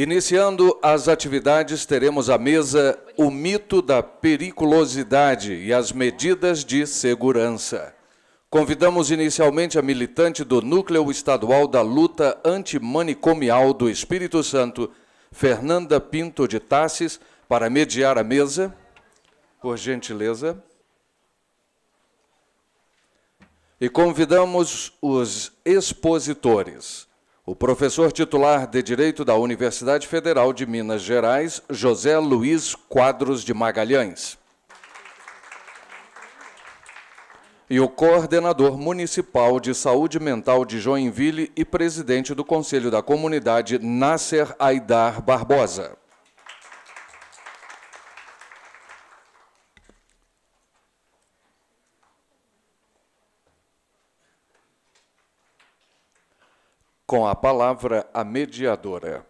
Iniciando as atividades, teremos à mesa o mito da periculosidade e as medidas de segurança. Convidamos inicialmente a militante do Núcleo Estadual da Luta Antimanicomial do Espírito Santo, Fernanda Pinto de Tassis, para mediar a mesa. Por gentileza. E convidamos os expositores. O professor titular de Direito da Universidade Federal de Minas Gerais, José Luiz Quadros de Magalhães. E o coordenador municipal de saúde mental de Joinville e presidente do Conselho da Comunidade, Nasser Aidar Barbosa. Com a palavra, a mediadora.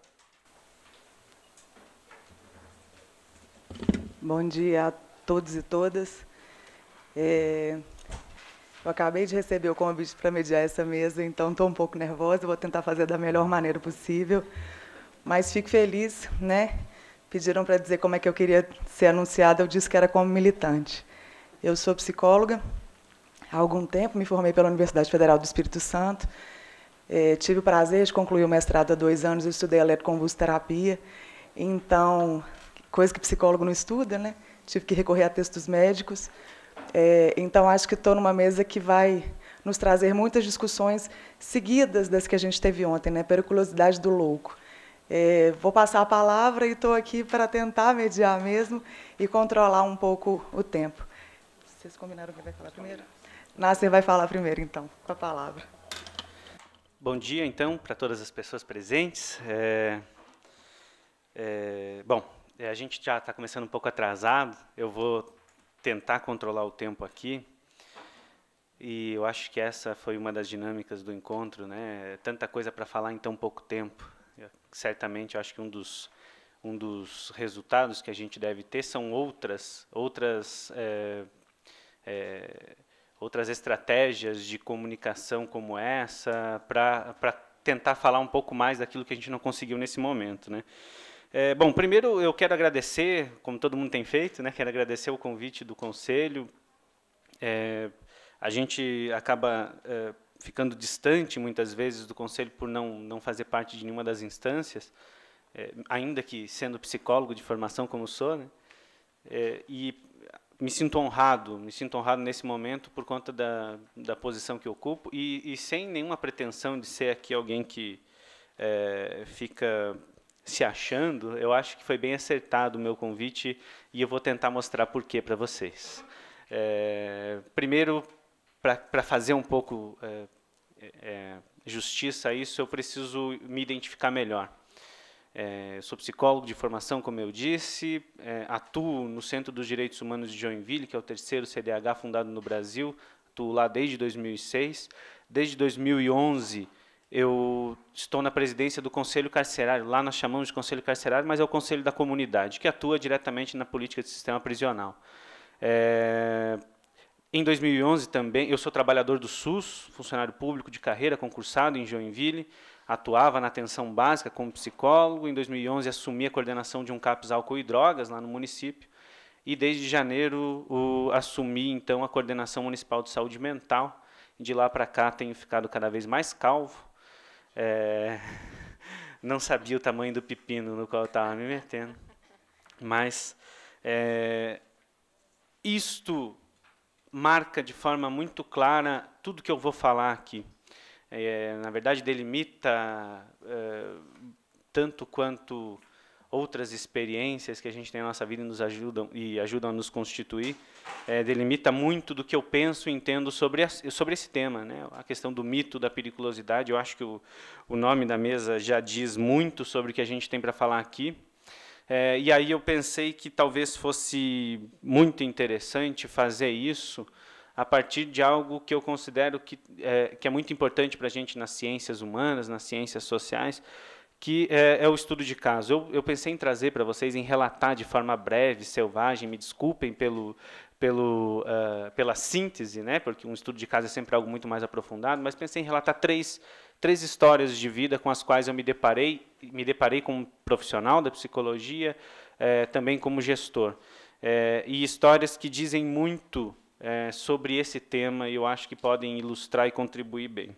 Bom dia a todos e todas. É, eu acabei de receber o convite para mediar essa mesa, então estou um pouco nervosa, vou tentar fazer da melhor maneira possível. Mas fico feliz, né? Pediram para dizer como é que eu queria ser anunciada, eu disse que era como militante. Eu sou psicóloga, há algum tempo me formei pela Universidade Federal do Espírito Santo, é, tive o prazer de concluir o mestrado há dois anos, e estudei eletroconvulsoterapia, então, coisa que psicólogo não estuda, né? Tive que recorrer a textos médicos. É, então, acho que estou numa mesa que vai nos trazer muitas discussões seguidas das que a gente teve ontem, né? Periculosidade do louco. É, vou passar a palavra e estou aqui para tentar mediar mesmo e controlar um pouco o tempo. Vocês combinaram quem vai falar primeiro? Nasser vai falar primeiro, então, com a palavra. Bom dia, então, para todas as pessoas presentes. É, é, bom, é, a gente já está começando um pouco atrasado. Eu vou tentar controlar o tempo aqui. E eu acho que essa foi uma das dinâmicas do encontro, né? É tanta coisa para falar em tão pouco tempo. Eu, certamente, eu acho que um dos um dos resultados que a gente deve ter são outras outras é, é outras estratégias de comunicação como essa para tentar falar um pouco mais daquilo que a gente não conseguiu nesse momento, né? É, bom, primeiro eu quero agradecer, como todo mundo tem feito, né? Quero agradecer o convite do conselho. É, a gente acaba é, ficando distante muitas vezes do conselho por não não fazer parte de nenhuma das instâncias, é, ainda que sendo psicólogo de formação como sou, né? É, e me sinto honrado, me sinto honrado nesse momento por conta da, da posição que ocupo e, e sem nenhuma pretensão de ser aqui alguém que é, fica se achando, eu acho que foi bem acertado o meu convite e eu vou tentar mostrar por quê para vocês. É, primeiro, para fazer um pouco é, é, justiça a isso, eu preciso me identificar melhor. É, sou psicólogo de formação, como eu disse, é, atuo no Centro dos Direitos Humanos de Joinville, que é o terceiro CDH fundado no Brasil, atuo lá desde 2006. Desde 2011, eu estou na presidência do Conselho Carcerário, lá nós chamamos de Conselho Carcerário, mas é o Conselho da Comunidade, que atua diretamente na política de sistema prisional. É, em 2011 também, eu sou trabalhador do SUS, funcionário público de carreira, concursado em Joinville, atuava na atenção básica como psicólogo, em 2011 assumi a coordenação de um CAPS álcool e drogas lá no município, e desde janeiro o, assumi então a coordenação municipal de saúde mental. De lá para cá tenho ficado cada vez mais calvo. É, não sabia o tamanho do pepino no qual estava me metendo, mas é, isto marca de forma muito clara tudo que eu vou falar aqui é, na verdade, delimita é, tanto quanto outras experiências que a gente tem na nossa vida e nos ajudam e ajudam a nos constituir, é, delimita muito do que eu penso e entendo sobre, a, sobre esse tema, né? A questão do mito da periculosidade, eu acho que o, o nome da mesa já diz muito sobre o que a gente tem para falar aqui. É, e aí eu pensei que talvez fosse muito interessante fazer isso a partir de algo que eu considero que é, que é muito importante para a gente nas ciências humanas, nas ciências sociais, que é, é o estudo de caso. Eu, eu pensei em trazer para vocês, em relatar de forma breve, selvagem, me desculpem pelo, pelo, uh, pela síntese, né? porque um estudo de caso é sempre algo muito mais aprofundado, mas pensei em relatar três, três histórias de vida com as quais eu me deparei, me deparei como profissional da psicologia, eh, também como gestor. É, e histórias que dizem muito é, sobre esse tema e eu acho que podem ilustrar e contribuir bem.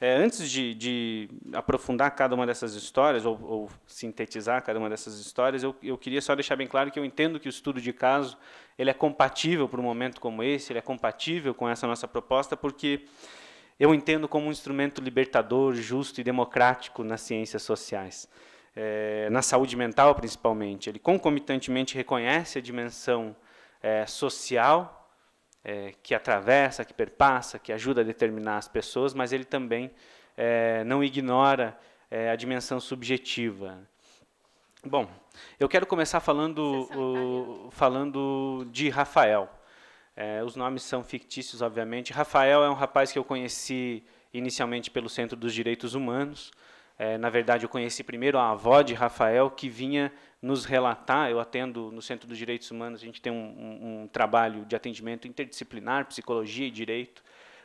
É, antes de, de, aprofundar cada uma dessas histórias, ou, ou sintetizar cada uma dessas histórias, eu, eu, queria só deixar bem claro que eu entendo que o estudo de caso ele é compatível para um momento como esse, ele é compatível com essa nossa proposta, porque eu entendo como um instrumento libertador, justo e democrático nas ciências sociais. É, na saúde mental, principalmente. Ele concomitantemente reconhece a dimensão é, social é, que atravessa, que perpassa, que ajuda a determinar as pessoas, mas ele também é, não ignora é, a dimensão subjetiva. Bom, eu quero começar falando, é o, falando de Rafael. É, os nomes são fictícios, obviamente. Rafael é um rapaz que eu conheci inicialmente pelo Centro dos Direitos Humanos. É, na verdade, eu conheci primeiro a avó de Rafael, que vinha nos relatar. Eu atendo no Centro dos Direitos Humanos, a gente tem um, um, um trabalho de atendimento interdisciplinar, psicologia e direito,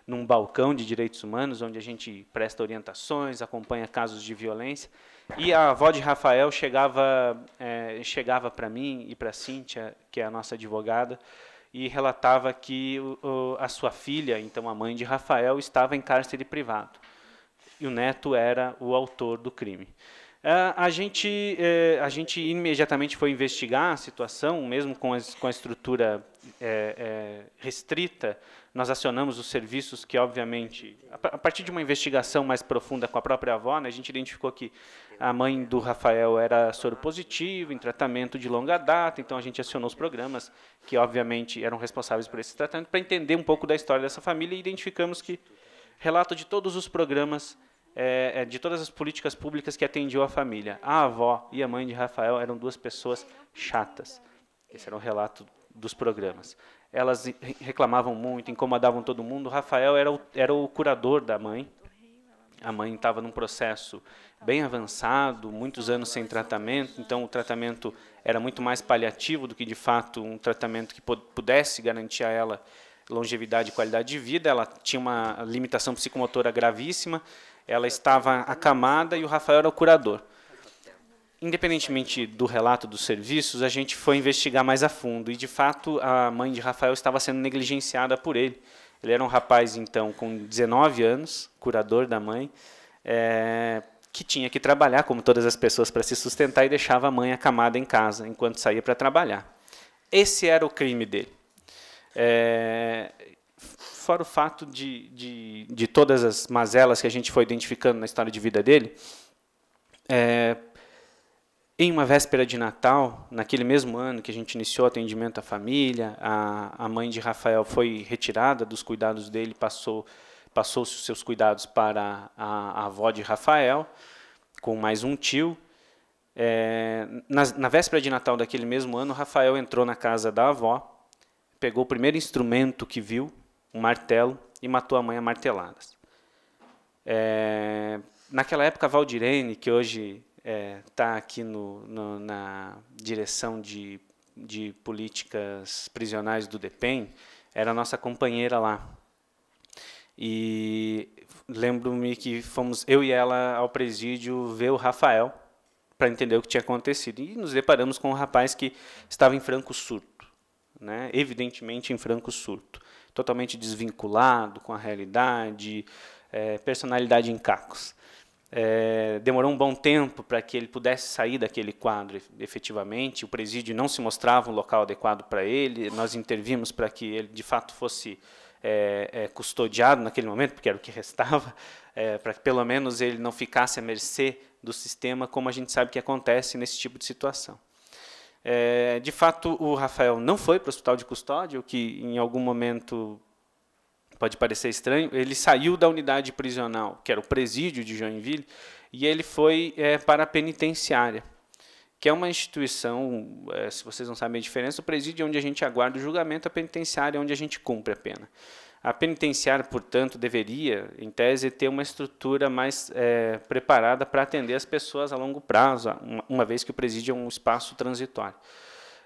num balcão de direitos humanos, onde a gente presta orientações, acompanha casos de violência. E a avó de Rafael chegava, é, chegava para mim e para Cíntia, que é a nossa advogada, e relatava que o, a sua filha, então a mãe de Rafael, estava em cárcere privado e o neto era o autor do crime. É, a gente, é, a gente imediatamente foi investigar a situação, mesmo com, as, com a estrutura é, é, restrita, nós acionamos os serviços que, obviamente, a, partir de uma investigação mais profunda com a própria avó, né, a gente identificou que a mãe do Rafael era soro positivo, em tratamento de longa data, então a gente acionou os programas que, obviamente, eram responsáveis por esse tratamento, para entender um pouco da história dessa família e identificamos que relato de todos os programas é, é, de todas as políticas públicas que atendiam a família. A avó e a mãe de Rafael eram duas pessoas chatas. Esse era o um relato dos programas. Elas reclamavam muito, incomodavam todo mundo. Rafael era o, era o curador da mãe. A mãe estava num processo bem avançado, muitos anos sem tratamento, então o tratamento era muito mais paliativo do que de fato um tratamento que pudesse garantir a ela longevidade e qualidade de vida. Ela tinha uma limitação psicomotora gravíssima, ela estava acamada e o Rafael era o curador. Independentemente do relato dos serviços, a gente foi investigar mais a fundo e, de fato, a mãe de Rafael estava sendo negligenciada por ele. Ele era um rapaz, então, com 19 anos, curador da mãe, é, que tinha que trabalhar, como todas as pessoas, para se sustentar e deixava a mãe acamada em casa enquanto saía para trabalhar. Esse era o crime dele. É, fora o fato de, de, de todas as mazelas que a gente foi identificando na história de vida dele, é, em uma véspera de Natal, naquele mesmo ano que a gente iniciou o atendimento à família, a, a mãe de Rafael foi retirada dos cuidados dele, passou passou os seus cuidados para a, a, avó de Rafael, com mais um tio. É, na, na véspera de Natal daquele mesmo ano, Rafael entrou na casa da avó, pegou o primeiro instrumento que viu, um martelo e matou a mãe a marteladas. É, naquela época, a Valdirene, que hoje está é, tá aqui no, no, na direção de, de políticas prisionais do DEPEN, era nossa companheira lá. E lembro-me que fomos eu e ela ao presídio ver o Rafael para entender o que tinha acontecido. E nos deparamos com um rapaz que estava em franco surto, né? evidentemente em franco surto totalmente desvinculado com a realidade, é, personalidade em cacos. É, demorou um bom tempo para que ele pudesse sair daquele quadro efetivamente. O presídio não se mostrava um local adequado para ele. Nós intervimos para que ele, de fato, fosse é, é, custodiado naquele momento, porque era o que restava, é, para que pelo menos ele não ficasse à mercê do sistema, como a gente sabe que acontece nesse tipo de situação. É, de fato, o Rafael não foi para o hospital de custódia, o que em algum momento pode parecer estranho. Ele saiu da unidade prisional, que era o presídio de Joinville, e ele foi é, para a penitenciária, que é uma instituição, é, se vocês não sabem a diferença, o presídio é onde a gente aguarda o julgamento, a penitenciária é onde a gente cumpre a pena. A penitenciária, portanto, deveria, em tese, ter uma estrutura mais é, preparada para atender as pessoas a longo prazo, uma, vez que o presídio é um espaço transitório.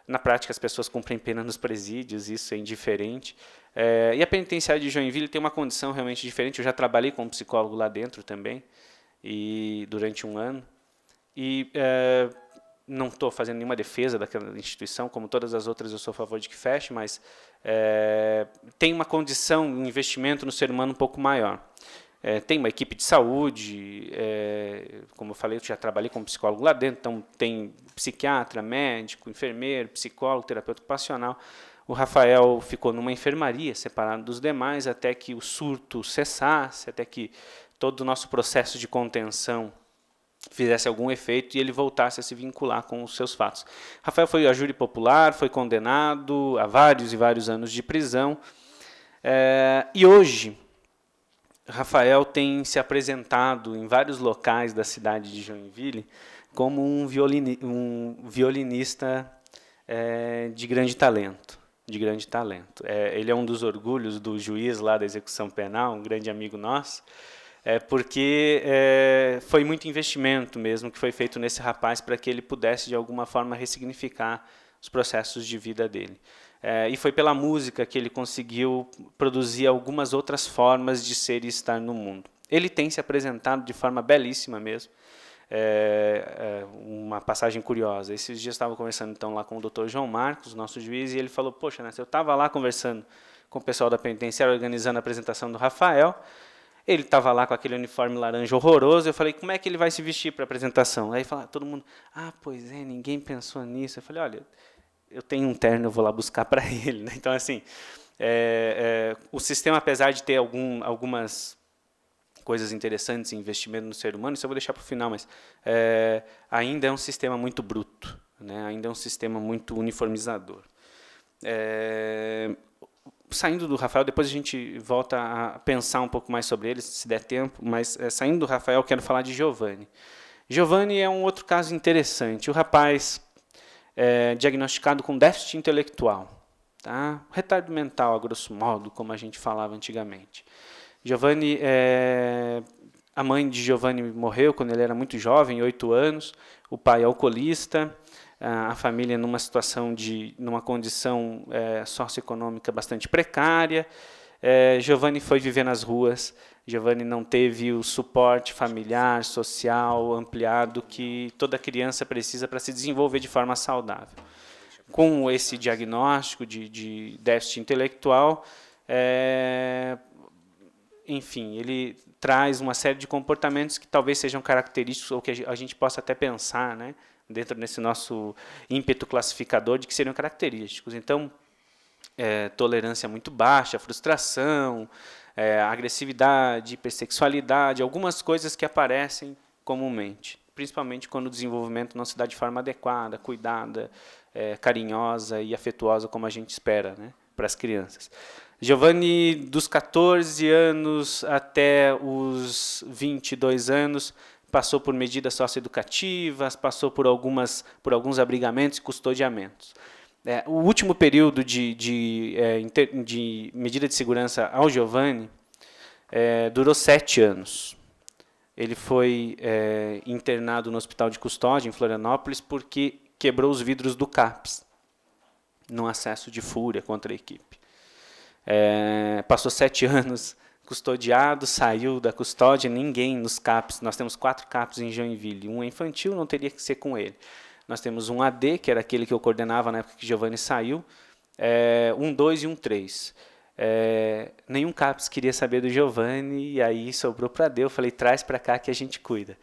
Na prática, as pessoas cumprem pena nos presídios, isso é indiferente. É, e a penitenciária de Joinville tem uma condição realmente diferente. Eu já trabalhei como psicólogo lá dentro também, e durante um ano. E é, não estou fazendo nenhuma defesa daquela instituição, como todas as outras eu sou a favor de que feche, mas é, tem uma condição um investimento no ser humano um pouco maior. É, tem uma equipe de saúde, é, como eu falei, eu já trabalhei como psicólogo lá dentro, então tem psiquiatra, médico, enfermeiro, psicólogo, terapeuta ocupacional. O Rafael ficou numa enfermaria, separado dos demais, até que o surto cessasse, até que todo o nosso processo de contenção fizesse algum efeito e ele voltasse a se vincular com os seus fatos. Rafael foi a júri popular, foi condenado a vários e vários anos de prisão. É, e hoje, Rafael tem se apresentado em vários locais da cidade de Joinville como um, violini um violinista é, de grande talento. De grande talento. É, ele é um dos orgulhos do juiz lá da execução penal, um grande amigo nosso é porque é, foi muito investimento mesmo que foi feito nesse rapaz para que ele pudesse de alguma forma ressignificar os processos de vida dele. É, e foi pela música que ele conseguiu produzir algumas outras formas de ser e estar no mundo. Ele tem se apresentado de forma belíssima mesmo. É, é uma passagem curiosa. Esses dias estava conversando então lá com o Dr. João Marcos, nosso juiz, e ele falou: "Poxa, né, eu estava lá conversando com o pessoal da penitenciária organizando a apresentação do Rafael, ele estava lá com aquele uniforme laranja horroroso. Eu falei, como é que ele vai se vestir para a apresentação? Aí fala, todo mundo, ah, pois é, ninguém pensou nisso. Eu falei, olha, eu tenho um terno, eu vou lá buscar para ele. Né? Então, assim, é, é, o sistema, apesar de ter algum, algumas coisas interessantes, investimento no ser humano, isso eu vou deixar para o final, mas é, ainda é um sistema muito bruto, né? ainda é um sistema muito uniformizador. É, saindo do Rafael, depois a gente volta a pensar um pouco mais sobre ele, se der tempo, mas é, saindo do Rafael, quero falar de Giovanni. Giovanni é um outro caso interessante. O rapaz é diagnosticado com déficit intelectual, tá? retardo mental, a grosso modo, como a gente falava antigamente. Giovanni, é... a mãe de Giovanni morreu quando ele era muito jovem, oito anos. O pai é alcoolista a família numa situação de, numa condição é, socioeconômica bastante precária. É, Giovanni foi viver nas ruas. Giovanni não teve o suporte familiar, social ampliado que toda criança precisa para se desenvolver de forma saudável. Com esse diagnóstico de, de déficit intelectual, é, enfim, ele traz uma série de comportamentos que talvez sejam característicos ou que a gente possa até pensar, né? dentro desse nosso ímpeto classificador de que seriam característicos. Então, é, tolerância muito baixa, frustração, é, agressividade, hipersexualidade, algumas coisas que aparecem comumente, principalmente quando o desenvolvimento não se dá de forma adequada, cuidada, é, carinhosa e afetuosa como a gente espera, né, para as crianças. Giovanni, dos 14 anos até os 22 anos, passou por medidas socioeducativas, passou por, algumas, por alguns abrigamentos e custodiamentos. É, o último período de, de, de, é, de, medida de segurança ao Giovanni é, durou sete anos. Ele foi é, internado no hospital de custódia, em Florianópolis, porque quebrou os vidros do CAPS, num acesso de fúria contra a equipe. É, passou sete anos custodiado, saiu da custódia, ninguém nos CAPs. Nós temos quatro CAPs em Joinville. Um é infantil, não teria que ser com ele. Nós temos um AD, que era aquele que eu coordenava na época que Giovanni saiu, é, um 2 e um 3. É, nenhum CAPS queria saber do Giovanni, e aí sobrou para Deus. Eu falei, traz para cá que a gente cuida.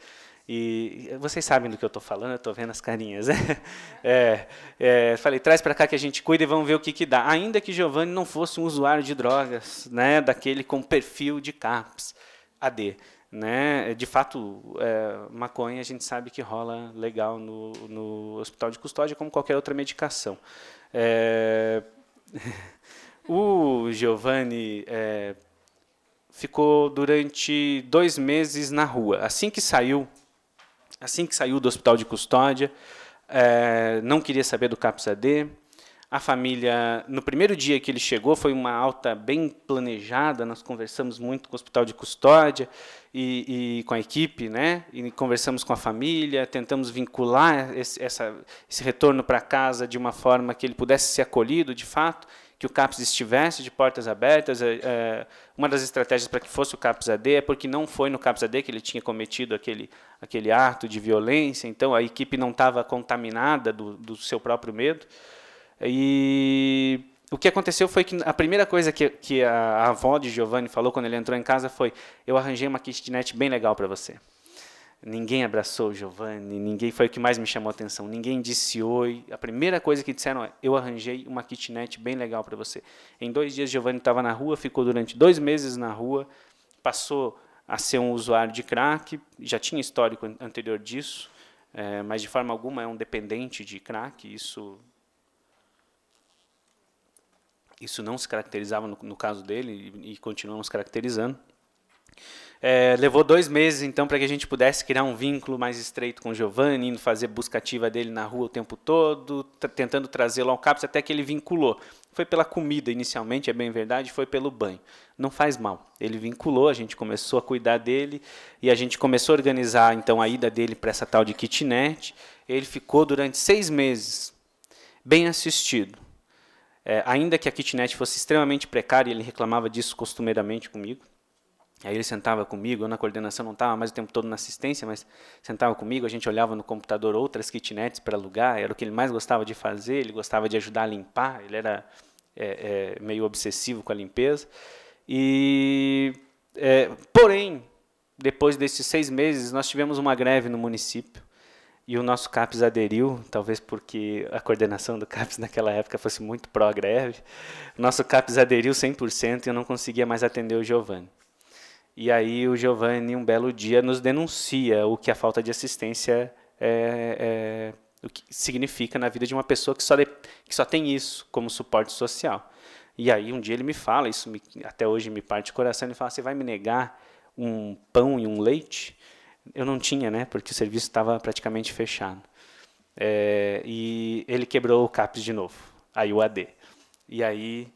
E vocês sabem do que eu estou falando, eu estou vendo as carinhas. Né? É, é, falei, traz para cá que a gente cuida e vamos ver o que, que dá. Ainda que Giovanni não fosse um usuário de drogas, né, daquele com perfil de CAPS, AD. Né? De fato, é, maconha a gente sabe que rola legal no, no hospital de custódia, como qualquer outra medicação. É, o Giovanni é, ficou durante dois meses na rua. Assim que saiu assim que saiu do hospital de custódia, é, não queria saber do CAPS-AD. A família, no primeiro dia que ele chegou, foi uma alta bem planejada. Nós conversamos muito com o hospital de custódia e, e com a equipe, né? E conversamos com a família, tentamos vincular esse, essa, esse retorno para casa de uma forma que ele pudesse ser acolhido de fato que o CAPS estivesse de portas abertas. É, é, uma das estratégias para que fosse o CAPS AD é porque não foi no CAPS AD que ele tinha cometido aquele, aquele ato de violência, então a equipe não estava contaminada do, do seu próprio medo. E o que aconteceu foi que a primeira coisa que, que a avó de Giovanni falou quando ele entrou em casa foi: Eu arranjei uma kitnet bem legal para você. Ninguém abraçou o Giovanni, ninguém foi o que mais me chamou a atenção. Ninguém disse oi. A primeira coisa que disseram é: eu arranjei uma kitnet bem legal para você. Em dois dias, Giovanni estava na rua, ficou durante dois meses na rua, passou a ser um usuário de crack, já tinha histórico anterior disso, é, mas de forma alguma é um dependente de crack. Isso, isso não se caracterizava no, no caso dele e, e continua caracterizando. É, levou dois meses, então, para que a gente pudesse criar um vínculo mais estreito com o Giovanni, indo fazer busca ativa dele na rua o tempo todo, tentando trazê-lo ao CAPS, até que ele vinculou. Foi pela comida inicialmente, é bem verdade, foi pelo banho. Não faz mal. Ele vinculou, a gente começou a cuidar dele e a gente começou a organizar então a ida dele para essa tal de kitnet. Ele ficou durante seis meses bem assistido. É, ainda que a kitnet fosse extremamente precária, ele reclamava disso costumeiramente comigo. Aí ele sentava comigo, eu na coordenação não estava mais o tempo todo na assistência, mas sentava comigo, a gente olhava no computador outras kitnets para alugar, era o que ele mais gostava de fazer, ele gostava de ajudar a limpar, ele era é, é, meio obsessivo com a limpeza. E, é, porém, depois desses seis meses, nós tivemos uma greve no município e o nosso CAPES aderiu, talvez porque a coordenação do CAPES naquela época fosse muito pró-greve. Nosso CAPES aderiu 100% e eu não conseguia mais atender o Giovanni. E aí o Giovanni, um belo dia, nos denuncia o que a falta de assistência é, é, é, o que significa na vida de uma pessoa que só, de, que só tem isso como suporte social. E aí um dia ele me fala, isso me, até hoje me parte o coração, ele fala, você vai me negar um pão e um leite? Eu não tinha, né? Porque o serviço estava praticamente fechado. É, e ele quebrou o CAPS de novo, aí o AD. E aí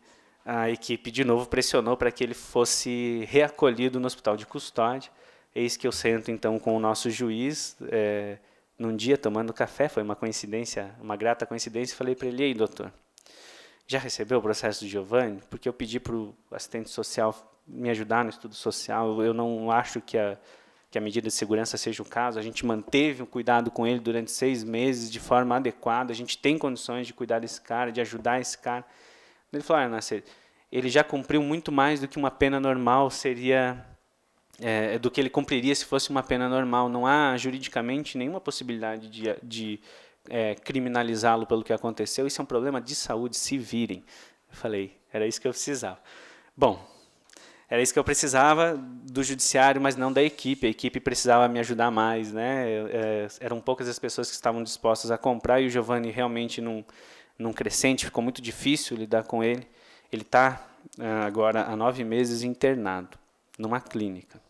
a equipe de novo pressionou para que ele fosse reacolhido no hospital de custódia. Eis que eu sento então com o nosso juiz, é, num dia tomando café, foi uma coincidência, uma grata coincidência, falei para ele: "Ei, doutor, já recebeu o processo do Giovanni? Porque eu pedi para o assistente social me ajudar no estudo social. Eu não acho que a, que a medida de segurança seja o caso. A gente manteve o cuidado com ele durante seis meses de forma adequada. A gente tem condições de cuidar desse cara, de ajudar esse cara. Ele falou, ah, Nasser, ele já cumpriu muito mais do que uma pena normal seria... É, é, do que ele cumpriria se fosse uma pena normal. Não há juridicamente nenhuma possibilidade de, de é, criminalizá-lo pelo que aconteceu. Isso é um problema de saúde, se virem. Eu falei, era isso que eu precisava. Bom, era isso que eu precisava do judiciário, mas não da equipe. A equipe precisava me ajudar mais, né? É, é eram poucas as pessoas que estavam dispostas a comprar e o Giovanni realmente não num crescente, ficou muito difícil lidar com ele. Ele está ah, agora há nove meses internado numa clínica.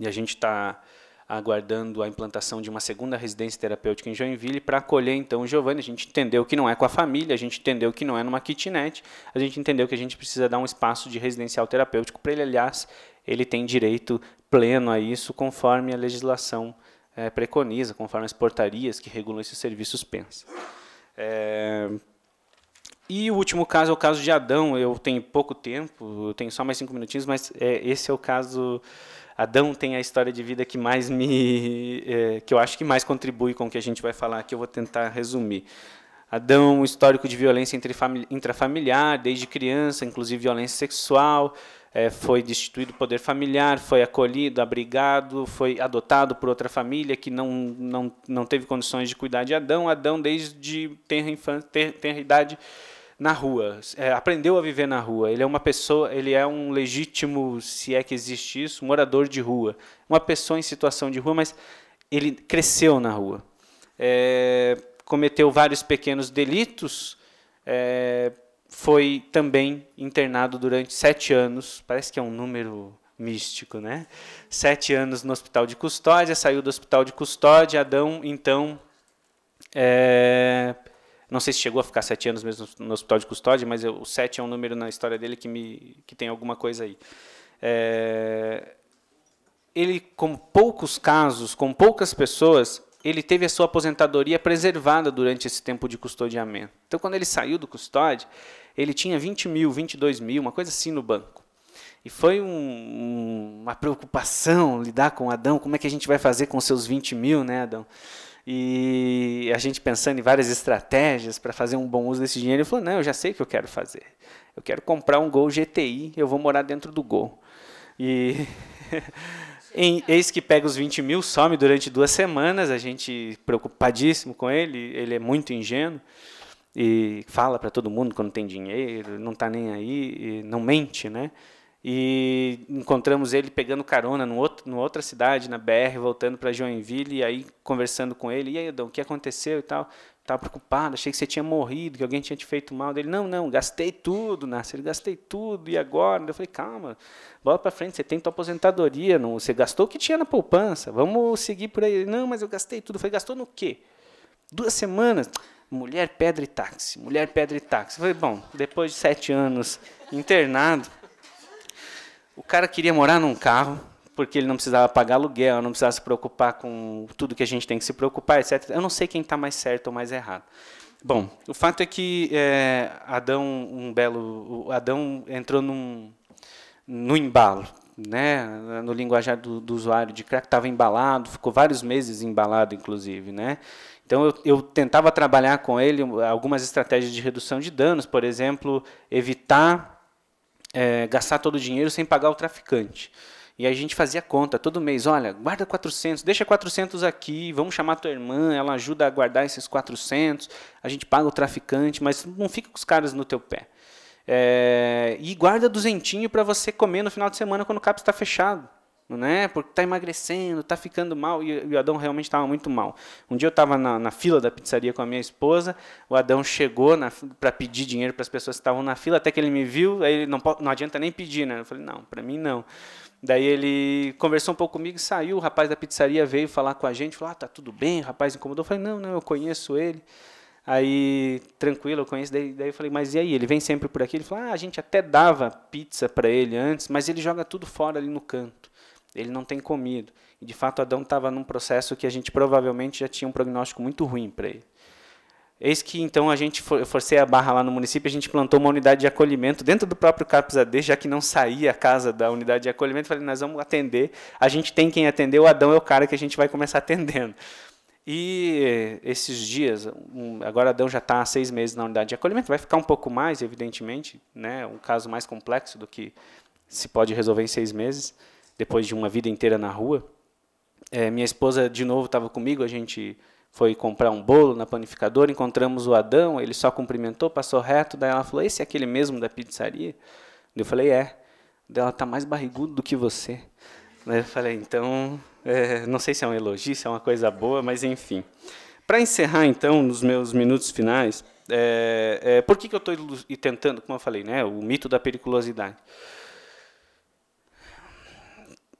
E a gente está aguardando a implantação de uma segunda residência terapêutica em Joinville para acolher então o Giovanni. A gente entendeu que não é com a família, a gente entendeu que não é numa kitnet, a gente entendeu que a gente precisa dar um espaço de residencial terapêutico para ele. Aliás, ele tem direito pleno a isso conforme a legislação é, preconiza, conforme as portarias que regulam esses serviços pensam. É... E o último caso é o caso de Adão. Eu tenho pouco tempo, eu tenho só mais cinco minutinhos, mas é, esse é o caso. Adão tem a história de vida que mais me. É, que eu acho que mais contribui com o que a gente vai falar aqui, eu vou tentar resumir. Adão, histórico de violência intrafamiliar, desde criança, inclusive violência sexual, é, foi destituído do poder familiar, foi acolhido, abrigado, foi adotado por outra família que não, não, não teve condições de cuidar de Adão. Adão, desde tenra, infância, tenra idade, na rua, é, aprendeu a viver na rua. Ele é uma pessoa, ele é um legítimo, se é que existe isso, morador de rua, uma pessoa em situação de rua, mas ele cresceu na rua, é, cometeu vários pequenos delitos, é, foi também internado durante sete anos, parece que é um número místico, né? Sete anos no hospital de custódia, saiu do hospital de custódia, Adão, então. É, não sei se chegou a ficar sete anos mesmo no hospital de custódia, mas eu, o sete é um número na história dele que, me, que tem alguma coisa aí. É, ele, com poucos casos, com poucas pessoas, ele teve a sua aposentadoria preservada durante esse tempo de custodiamento. Então, quando ele saiu do custódio, ele tinha 20 mil, 22 mil, uma coisa assim no banco. E foi um, uma preocupação lidar com Adão, como é que a gente vai fazer com seus 20 mil, né, Adão? E a gente pensando em várias estratégias para fazer um bom uso desse dinheiro, ele falou: Não, eu já sei o que eu quero fazer. Eu quero comprar um Gol GTI, eu vou morar dentro do Gol. E em, eis que pega os 20 mil, some durante duas semanas, a gente preocupadíssimo com ele, ele é muito ingênuo e fala para todo mundo quando tem dinheiro, não está nem aí, não mente, né? E encontramos ele pegando carona no outro, numa outra cidade, na BR, voltando para Joinville, e aí conversando com ele, e aí, Edão, o que aconteceu e tal? Estava preocupado, achei que você tinha morrido, que alguém tinha te feito mal. Ele, não, não, gastei tudo, Nasser, gastei tudo, e agora? Eu falei, calma, bola para frente, você tem tua aposentadoria, não, você gastou o que tinha na poupança, vamos seguir por aí. Ele, não, mas eu gastei tudo. Eu falei, gastou no quê? Duas semanas? mulher, pedra e táxi, mulher, pedra e táxi. Foi bom, depois de sete anos internado, o cara queria morar num carro, porque ele não precisava pagar aluguel, não precisava se preocupar com tudo que a gente tem que se preocupar, etc. Eu não sei quem está mais certo ou mais errado. Bom, o fato é que é, Adão, um belo, Adão entrou num, no embalo, né? No linguajar do, do usuário de crack, estava embalado, ficou vários meses embalado, inclusive, né? Então eu, eu, tentava trabalhar com ele algumas estratégias de redução de danos, por exemplo, evitar é, gastar todo o dinheiro sem pagar o traficante. E a gente fazia conta todo mês, olha, guarda 400, deixa 400 aqui, vamos chamar tua irmã, ela ajuda a guardar esses 400, a gente paga o traficante, mas não fica com os caras no teu pé. É, e guarda duzentinho para você comer no final de semana quando o CAPS está fechado né? Porque tá emagrecendo, tá ficando mal. E, o Adão realmente estava muito mal. Um dia eu estava na, na, fila da pizzaria com a minha esposa. O Adão chegou para pedir dinheiro para as pessoas que estavam na fila, até que ele me viu. Aí ele não, não adianta nem pedir, né? Eu falei, não, para mim não. Daí ele conversou um pouco comigo e saiu. O rapaz da pizzaria veio falar com a gente. Falou, ah, tá tudo bem. O rapaz incomodou. Eu falei, não, não, eu conheço ele. Aí, tranquilo, eu conheço. Daí, daí eu falei, mas e aí? Ele vem sempre por aqui? Ele falou, ah, a gente até dava pizza para ele antes, mas ele joga tudo fora ali no canto ele não tem comido. E de fato Adão estava num processo que a gente provavelmente já tinha um prognóstico muito ruim para ele. Eis que então a gente for, forcei a barra lá no município, a gente plantou uma unidade de acolhimento dentro do próprio CAPS AD, já que não saía a casa da unidade de acolhimento, falei, nós vamos atender, a gente tem quem atender, o Adão é o cara que a gente vai começar atendendo. E esses dias, um, agora Adão já está há seis meses na unidade de acolhimento, vai ficar um pouco mais, evidentemente, né, um caso mais complexo do que se pode resolver em seis meses, depois de uma vida inteira na rua. É, minha esposa, de novo, estava comigo, a gente foi comprar um bolo na panificadora, encontramos o Adão, ele só cumprimentou, passou reto, daí ela falou, esse é aquele mesmo da pizzaria? Eu falei, é. Daí ela está mais barrigudo do que você. Daí eu falei, então, é, não sei se é um elogio, se é uma coisa boa, mas enfim. Para encerrar, então, nos meus minutos finais, é, é, por que, que eu estou tentando, como eu falei, né, o mito da periculosidade?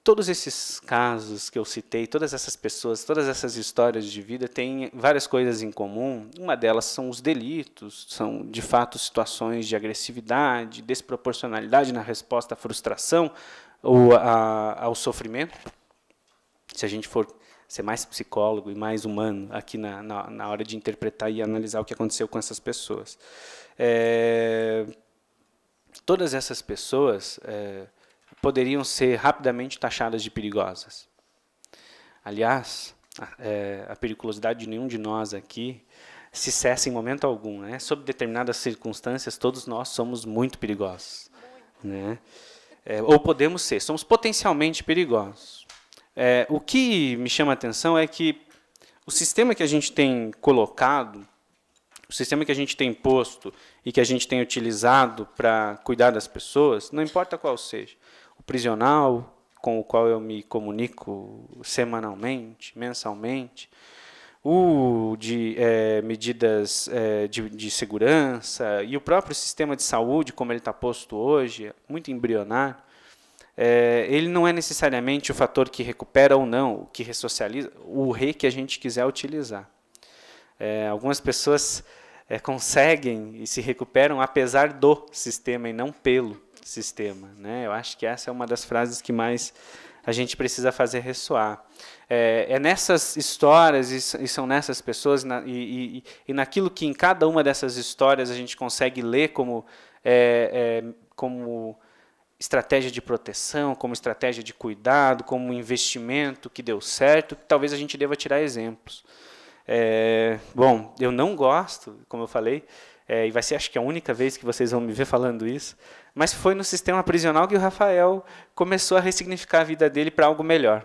todos esses casos que eu citei, todas essas pessoas, todas essas histórias de vida têm várias coisas em comum. Uma delas são os delitos, são de fato situações de agressividade, desproporcionalidade na resposta à frustração ou a, ao sofrimento. Se a gente for ser mais psicólogo e mais humano aqui na, na, na hora de interpretar e analisar o que aconteceu com essas pessoas. É, todas essas pessoas. É, poderiam ser rapidamente taxadas de perigosas. Aliás, é, a periculosidade de nenhum de nós aqui se cessa em momento algum. Né? Sob determinadas circunstâncias, todos nós somos muito perigosos. Né? É, ou podemos ser, somos potencialmente perigosos. É, o que me chama a atenção é que o sistema que a gente tem colocado, o sistema que a gente tem posto e que a gente tem utilizado para cuidar das pessoas, não importa qual seja, prisional com o qual eu me comunico semanalmente, mensalmente, o de é, medidas é, de, de, segurança e o próprio sistema de saúde, como ele está posto hoje, muito embrionário, é, ele não é necessariamente o fator que recupera ou não, que ressocializa, o re que a gente quiser utilizar. É, algumas pessoas é, conseguem e se recuperam apesar do sistema e não pelo sistema. Né? Eu acho que essa é uma das frases que mais a gente precisa fazer ressoar. É, é nessas histórias e, e, são nessas pessoas na, e, e, e, naquilo que em cada uma dessas histórias a gente consegue ler como, é, é, como estratégia de proteção, como estratégia de cuidado, como investimento que deu certo, que talvez a gente deva tirar exemplos. É, bom, eu não gosto, como eu falei, é, e vai ser acho que a única vez que vocês vão me ver falando isso, mas foi no sistema prisional que o Rafael começou a ressignificar a vida dele para algo melhor.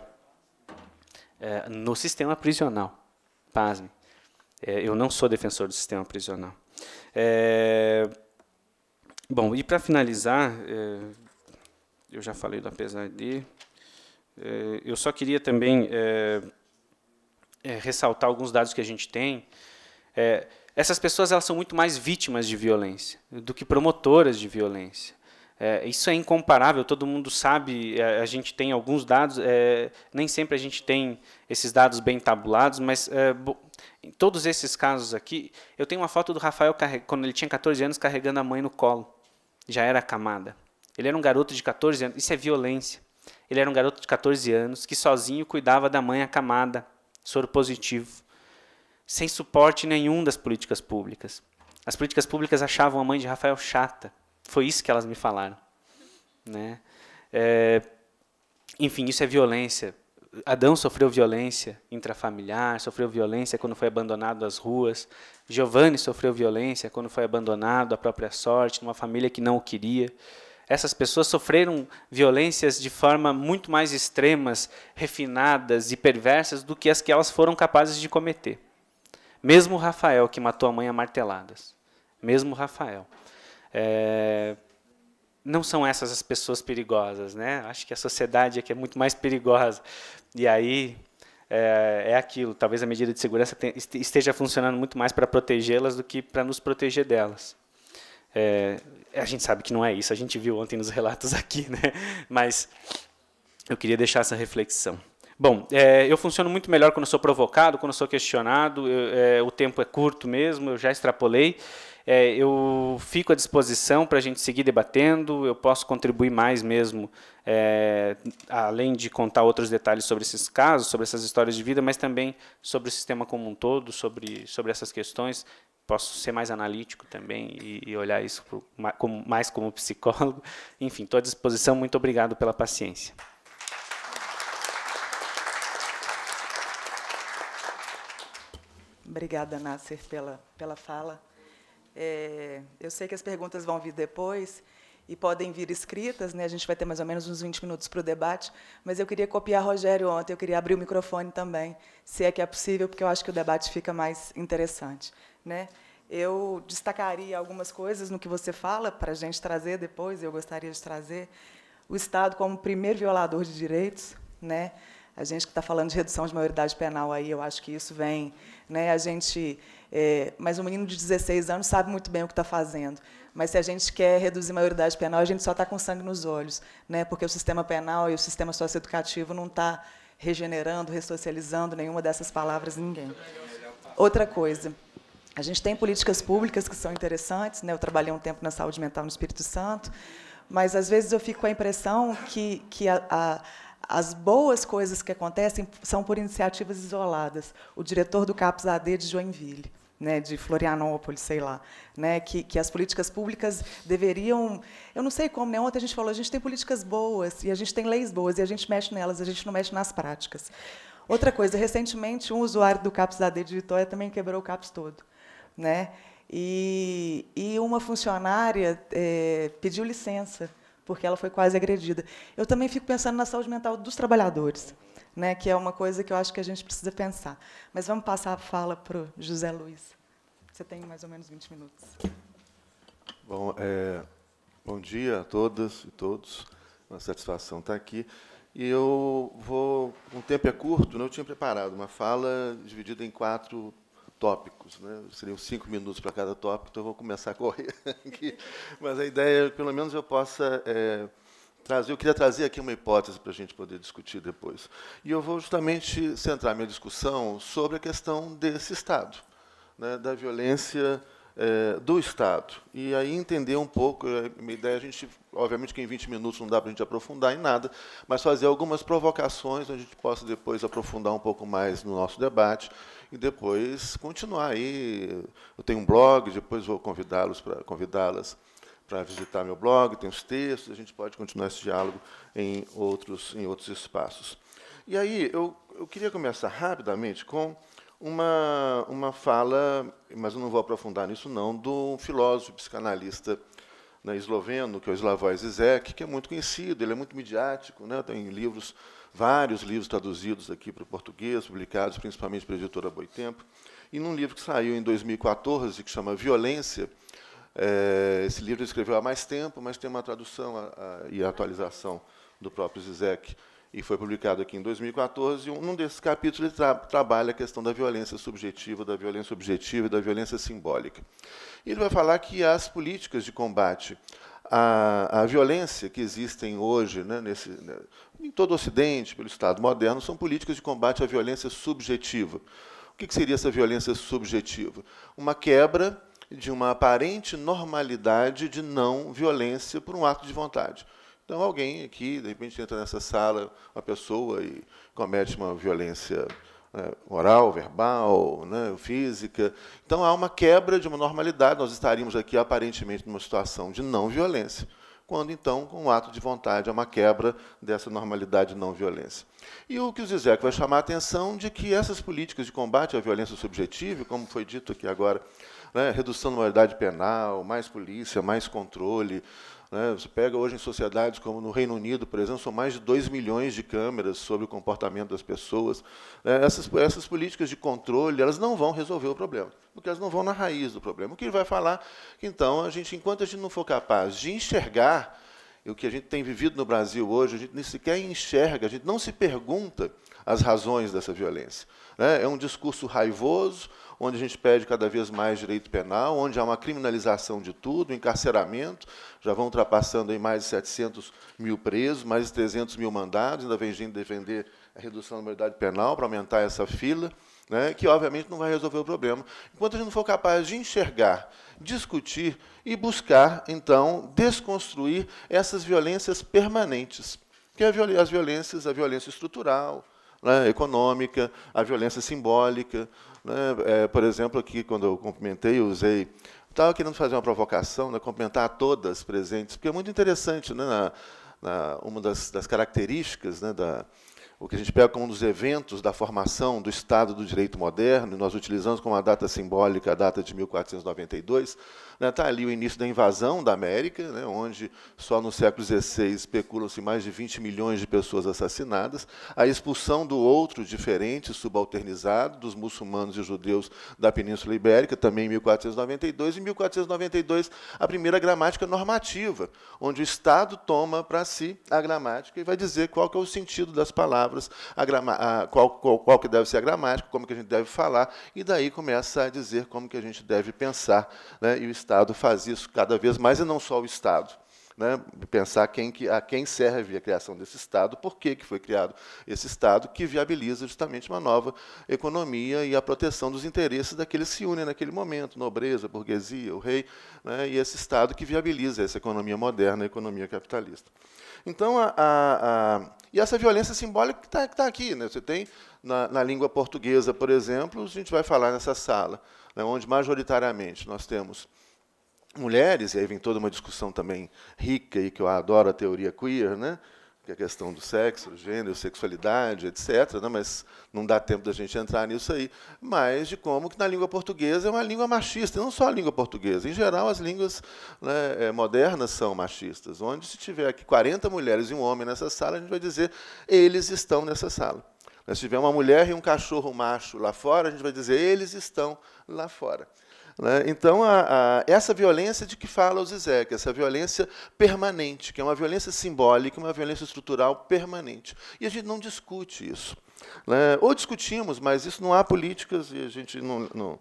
É, no sistema prisional, pasme. É, eu não sou defensor do sistema prisional. É, bom, e para finalizar, é, eu já falei do apesar de. eu só queria também é, ressaltar alguns dados que a gente tem. É, essas pessoas elas são muito mais vítimas de violência do que promotoras de violência. É, isso é incomparável, todo mundo sabe, a, é, a gente tem alguns dados, é, nem sempre a gente tem esses dados bem tabulados, mas é, em todos esses casos aqui, eu tenho uma foto do Rafael quando ele tinha 14 anos carregando a mãe no colo, já era acamada. Ele era um garoto de 14 anos, isso é violência. Ele era um garoto de 14 anos que sozinho cuidava da mãe acamada soro positivo, sem suporte nenhum das políticas públicas. As políticas públicas achavam a mãe de Rafael chata. Foi isso que elas me falaram. Né? É, enfim, isso é violência. Adão sofreu violência intrafamiliar, sofreu violência quando foi abandonado às ruas. Giovanni sofreu violência quando foi abandonado à própria sorte, numa família que não o queria. Essas pessoas sofreram violências de forma muito mais extremas, refinadas e perversas do que as que elas foram capazes de cometer. Mesmo Rafael, que matou a mãe a marteladas. Mesmo Rafael. É... Não são essas as pessoas perigosas, né? Acho que a sociedade é que é muito mais perigosa. E aí é, é aquilo. Talvez a medida de segurança esteja funcionando muito mais para protegê-las do que para nos proteger delas. É, a gente sabe que não é isso, a gente viu ontem nos relatos aqui, né? Mas eu queria deixar essa reflexão. Bom, é, eu funciono muito melhor quando sou provocado, quando sou questionado, eu, é, o tempo é curto mesmo, eu já extrapolei. É, eu fico à disposição para a gente seguir debatendo, eu posso contribuir mais mesmo, é, além de contar outros detalhes sobre esses casos, sobre essas histórias de vida, mas também sobre o sistema como um todo, sobre, sobre essas questões posso ser mais analítico também e, e olhar isso pro, como, mais como psicólogo. Enfim, estou à disposição. Muito obrigado pela paciência. Obrigada, Nasser, pela, pela fala. É, eu sei que as perguntas vão vir depois e podem vir escritas, né? a gente vai ter mais ou menos uns 20 minutos para o debate, mas eu queria copiar Rogério ontem, eu queria abrir o microfone também, se é que é possível, porque eu acho que o debate fica mais interessante. Né? Eu destacaria algumas coisas no que você fala, para a gente trazer depois, eu gostaria de trazer o Estado como primeiro violador de direitos. Né? A gente que está falando de redução de maioridade penal aí, eu acho que isso vem. Né? A gente, é, mas um menino de 16 anos sabe muito bem o que está fazendo. Mas se a gente quer reduzir a maioridade penal, a gente só está com sangue nos olhos, né? porque o sistema penal e o sistema socioeducativo não está regenerando, ressocializando nenhuma dessas palavras ninguém. Outra coisa, a gente tem políticas públicas que são interessantes, né? eu trabalhei um tempo na saúde mental no Espírito Santo, mas às vezes eu fico com a impressão que, que a, a as boas coisas que acontecem são por iniciativas isoladas. O diretor do CAPS AD de Joinville, né, de Florianópolis, sei lá, né, que, que as políticas públicas deveriam. Eu não sei como, né? Ontem a gente falou, a gente tem políticas boas e a gente tem leis boas e a gente mexe nelas, a gente não mexe nas práticas. Outra coisa, recentemente um usuário do CAPS AD de Vitória também quebrou o CAPS todo né? E, e uma funcionária é, pediu licença porque ela foi quase agredida. Eu também fico pensando na saúde mental dos trabalhadores, né? Que é uma coisa que eu acho que a gente precisa pensar. Mas vamos passar a fala para o José Luiz. Você tem mais ou menos 20 minutos. Bom, é, bom dia a todas e todos. Uma satisfação estar aqui. E eu vou. O um tempo é curto, né? eu tinha preparado uma fala dividida em quatro tópicos, né? seriam cinco minutos para cada tópico, então eu vou começar a correr aqui. Mas a ideia é que, pelo menos, eu possa é, trazer. Eu queria trazer aqui uma hipótese para a gente poder discutir depois. E eu vou justamente centrar minha discussão sobre a questão desse Estado, né, da violência é, do Estado. E aí entender um pouco, é, minha ideia é a gente, obviamente que em 20 minutos não dá para a gente aprofundar em nada, mas fazer algumas provocações onde a gente possa depois aprofundar um pouco mais no nosso debate e depois continuar aí. Eu tenho um blog, depois vou convidá-los para convidá-las para visitar meu blog, tem os textos, a gente pode continuar esse diálogo em outros em outros espaços. E aí eu, eu queria começar rapidamente com uma uma fala, mas eu não vou aprofundar nisso não, do filósofo psicanalista né, esloveno, que é o Slavoj Zizek, que é muito conhecido, ele é muito midiático, né, tem livros vários livros traduzidos aqui para o português, publicados principalmente pela editora Boitempo, e num livro que saiu em 2014, que chama Violência, é, esse livro ele escreveu há mais tempo, mas tem uma tradução a, a, e atualização do próprio Zizek, e foi publicado aqui em 2014. E um, num desses capítulos ele tra trabalha a questão da violência subjetiva, da violência objetiva e da violência simbólica. E ele vai falar que as políticas de combate à violência que existem hoje, né, nesse, né, em todo o Ocidente, pelo Estado moderno, são políticas de combate à violência subjetiva. O que seria essa violência subjetiva? Uma quebra de uma aparente normalidade de não violência por um ato de vontade. Então, alguém aqui, de repente, entra nessa sala, uma pessoa, e comete uma violência né, oral, verbal, né, física. Então, há uma quebra de uma normalidade. Nós estaríamos aqui, aparentemente, numa situação de não violência quando então, com um ato de vontade, há uma quebra dessa normalidade de não violência. E o que o Zizek vai chamar a atenção de que essas políticas de combate à violência subjetiva, como foi dito aqui agora, né, redução da moralidade penal, mais polícia, mais controle, né? Você pega hoje em sociedades como no Reino Unido, por exemplo, são mais de 2 milhões de câmeras sobre o comportamento das pessoas. É, essas, essas políticas de controle elas não vão resolver o problema, porque elas não vão na raiz do problema. O que ele vai falar? Que, então, a gente, enquanto a gente não for capaz de enxergar o que a gente tem vivido no Brasil hoje, a gente nem sequer enxerga, a gente não se pergunta as razões dessa violência. Né? É um discurso raivoso, onde a gente pede cada vez mais direito penal, onde há uma criminalização de tudo, encarceramento, já vão ultrapassando em mais de 700 mil presos, mais de 300 mil mandados, ainda vem gente defender a redução da maioridade penal para aumentar essa fila, né, que obviamente não vai resolver o problema. Enquanto a gente não for capaz de enxergar, discutir e buscar, então, desconstruir essas violências permanentes, que é as violências, a violência estrutural, né, econômica, a violência simbólica. Né, é, por exemplo, aqui, quando eu cumprimentei, eu usei. Estava querendo fazer uma provocação, né, cumprimentar a todas presentes, porque é muito interessante, né, na, na, uma das, das características né, da, o que a gente pega como um dos eventos da formação do Estado do Direito Moderno, e nós utilizamos como a data simbólica a data de 1492, Está né, ali o início da invasão da América, né, onde só no século XVI especulam-se mais de 20 milhões de pessoas assassinadas, a expulsão do outro diferente, subalternizado, dos muçulmanos e judeus da Península Ibérica, também em 1492, e em 1492 a primeira gramática normativa, onde o Estado toma para si a gramática e vai dizer qual que é o sentido das palavras, a grama, a, qual, qual, qual que deve ser a gramática, como que a gente deve falar, e daí começa a dizer como que a gente deve pensar. Né, e o Estado faz isso cada vez mais, e não só o Estado. Né, pensar quem, a quem serve a criação desse Estado, por que, que foi criado esse Estado, que viabiliza justamente uma nova economia e a proteção dos interesses daqueles que se unem naquele momento, nobreza, burguesia, o rei, né, e esse Estado que viabiliza essa economia moderna, a economia capitalista. Então, a, a, a e essa violência simbólica que está tá aqui. Né, você tem, na, na língua portuguesa, por exemplo, a gente vai falar nessa sala, né, onde majoritariamente nós temos mulheres, e aí vem toda uma discussão também rica, e que eu adoro a teoria queer, né? que é a questão do sexo, gênero, sexualidade, etc., né? mas não dá tempo da gente entrar nisso aí, mas de como que na língua portuguesa é uma língua machista, e não só a língua portuguesa, em geral as línguas né, eh, modernas são machistas, onde se tiver aqui 40 mulheres e um homem nessa sala, a gente vai dizer, eles estão nessa sala. Se tiver uma mulher e um cachorro macho lá fora, a gente vai dizer, eles estão lá fora. Né? Então, a, a, essa violência de que fala o Zizek, essa violência permanente, que é uma violência simbólica, uma violência estrutural permanente. E a gente não discute isso. Né? Ou discutimos, mas isso não há políticas e a gente não, não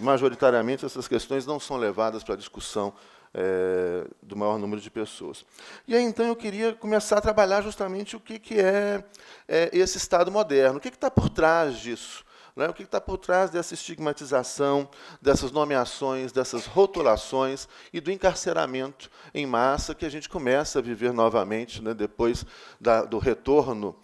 majoritariamente essas questões não são levadas para discussão é, do maior número de pessoas. E aí, então, eu queria começar a trabalhar justamente o que, que é, é esse Estado moderno, o que está por trás disso. Né? O que está por trás dessa estigmatização, dessas nomeações, dessas rotulações e do encarceramento em massa que a gente começa a viver novamente né, depois da, do retorno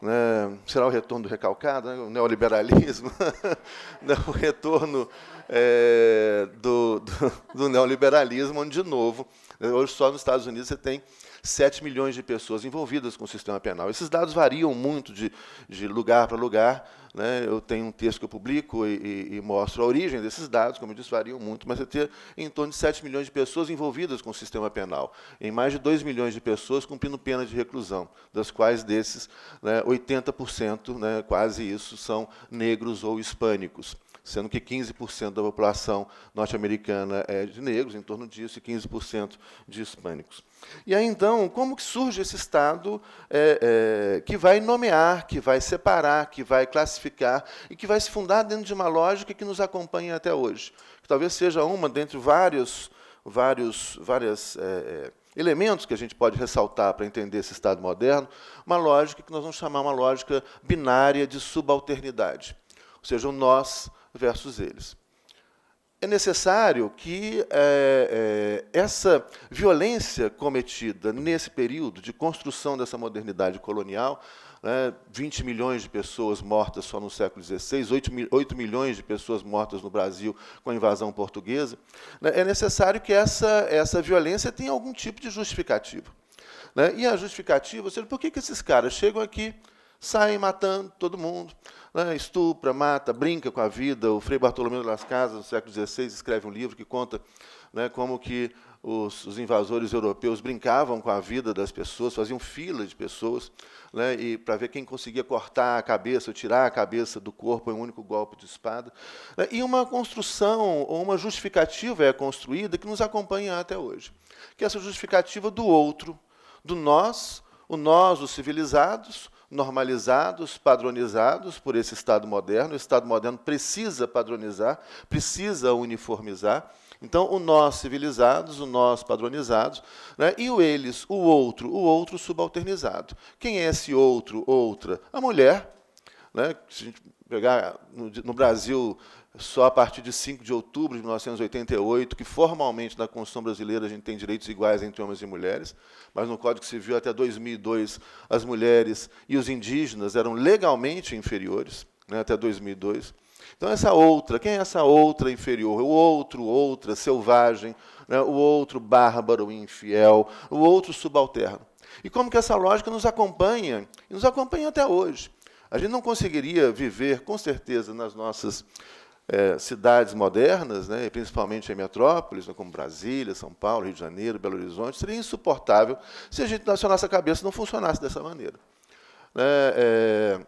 né, será o retorno do recalcado, né, o neoliberalismo, né? o retorno é, do, do, do, neoliberalismo, onde, de novo, hoje só nos Estados Unidos você tem 7 milhões de pessoas envolvidas com o sistema penal. Esses dados variam muito de, de lugar para lugar. Né? Eu tenho um texto que eu publico e, e, e, mostro a origem desses dados, como eu disse, variam muito, mas você ter em torno de 7 milhões de pessoas envolvidas com o sistema penal, em mais de 2 milhões de pessoas cumprindo pena de reclusão, das quais desses né, 80%, né, quase isso, são negros ou hispânicos sendo que 15% da população norte-americana é de negros, em torno disso, e 15% de hispânicos. E aí, então, como que surge esse Estado é, é, que vai nomear, que vai separar, que vai classificar e que vai se fundar dentro de uma lógica que nos acompanha até hoje? Que talvez seja uma dentre vários, vários, várias... É, é elementos que a gente pode ressaltar para entender esse Estado moderno, uma lógica que nós vamos chamar uma lógica binária de subalternidade. Ou seja, o nós versus eles. É necessário que é, é, essa violência cometida nesse período de construção dessa modernidade colonial, né, 20 milhões de pessoas mortas só no século XVI, 8, 8 milhões de pessoas mortas no Brasil com a invasão portuguesa, né, é necessário que essa, essa violência tenha algum tipo de justificativa. Né? E a justificativa, ou seja, por que, que esses caras chegam aqui, saem matando todo mundo, né, estupra, mata, brinca com a vida. O Frei Bartolomeu das Casas, no século XVI, escreve um livro que conta né, como que os, os, invasores europeus brincavam com a vida das pessoas, faziam fila de pessoas, né, e para ver quem conseguia cortar a cabeça, tirar a cabeça do corpo em um único golpe de espada. Né, e uma construção ou uma justificativa é construída que nos acompanha até hoje, que é essa justificativa do outro, do nós, o nós, os civilizados, normalizados, padronizados por esse Estado moderno. O Estado moderno precisa padronizar, precisa uniformizar. Então, o nós civilizados, o nós padronizados, né? e o eles, o outro, o outro subalternizado. Quem é esse outro, outra? A mulher. Né? Se a gente pegar no, no Brasil só a partir de 5 de outubro de 1988 que formalmente na Constituição brasileira a gente tem direitos iguais entre homens e mulheres, mas no Código Civil até 2002 as mulheres e os indígenas eram legalmente inferiores, né, até 2002. Então essa outra, quem é essa outra inferior? O outro, outra selvagem, né, o outro bárbaro, infiel, o outro subalterno. E como que essa lógica nos acompanha e nos acompanha até hoje? A gente não conseguiria viver, com certeza, nas nossas é, cidades modernas, né, principalmente em metrópoles, né, como Brasília, São Paulo, Rio de Janeiro, Belo Horizonte, seria insuportável se a gente, na nossa cabeça, não funcionasse dessa maneira. né? é,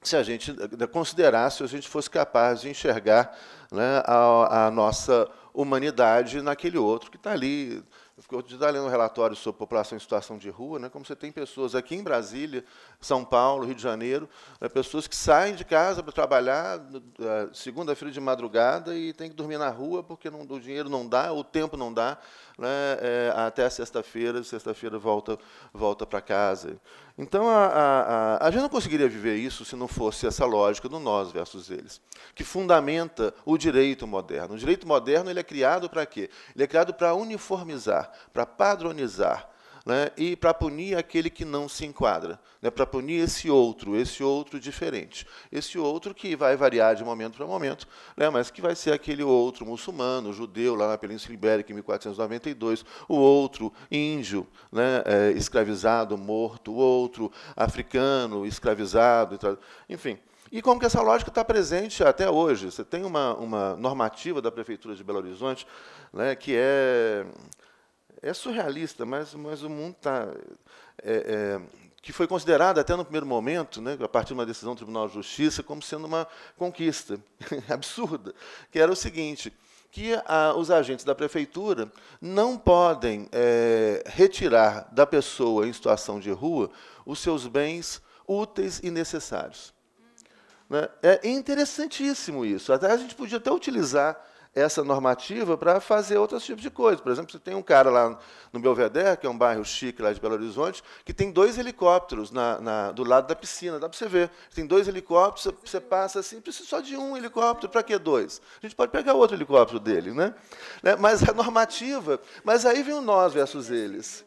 se a gente né, considerasse, se a gente fosse capaz de enxergar né, a, a nossa humanidade naquele outro que está ali, eu fico outro dia lendo um relatório sobre população em situação de rua, né, como você tem pessoas aqui em Brasília, São Paulo, Rio de Janeiro, né, pessoas que saem de casa para trabalhar eh, segunda-feira de madrugada e tem que dormir na rua porque não, o dinheiro não dá, o tempo não dá né, é, até a sexta-feira, sexta-feira volta, volta para casa. Então, a, a, a, a, gente não conseguiria viver isso se não fosse essa lógica do nós versus eles, que fundamenta o direito moderno. O direito moderno ele é criado para quê? Ele é criado para uniformizar, para padronizar, né, e para punir aquele que não se enquadra, né, para punir esse outro, esse outro diferente, esse outro que vai variar de momento para momento, né, mas que vai ser aquele outro muçulmano, judeu, lá na Península Ibérica em 1492, o outro índio né, é, escravizado, morto, o outro africano escravizado, enfim. E como que essa lógica está presente até hoje? Você tem uma, uma normativa da Prefeitura de Belo Horizonte né, que é é surrealista, mas, mas o mundo está. É, é, que foi considerado até no primeiro momento, né, a partir de uma decisão do Tribunal de Justiça, como sendo uma conquista absurda, que era o seguinte que a, os agentes da prefeitura não podem é, retirar da pessoa em situação de rua os seus bens úteis e necessários. Né? É interessantíssimo isso. Até a gente podia até utilizar essa normativa para fazer outros tipos de coisas. Por exemplo, você tem um cara lá no Belvedere, que é um bairro chique lá de Belo Horizonte, que tem dois helicópteros na, na, do lado da piscina, dá para você ver. Tem dois helicópteros, você passa assim, precisa só de um helicóptero, para que dois? A gente pode pegar outro helicóptero dele, né? né? Mas a normativa, mas aí vem o nós versus eles.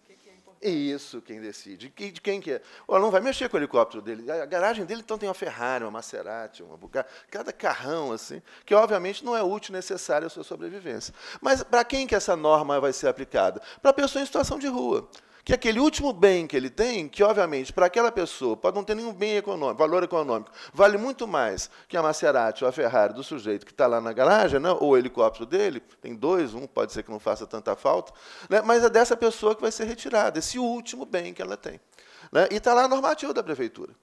É isso quem decide. De quem que é? O não vai mexer com o helicóptero dele. A garagem dele, então, tem uma Ferrari, uma Maserati, uma Bugatti, cada carrão, assim, que, obviamente, não é útil, necessário à sua sobrevivência. Mas para quem que essa norma vai ser aplicada? Para a pessoa em situação de rua que é aquele último bem que ele tem, que obviamente para aquela pessoa pode não ter nenhum bem econômico, valor econômico, vale muito mais que a Maserati ou a Ferrari do sujeito que está lá na garagem, né? ou o helicóptero dele, tem dois, um pode ser que não faça tanta falta, né? mas é dessa pessoa que vai ser retirada, esse último bem que ela tem. Né? E está lá a normativa da prefeitura.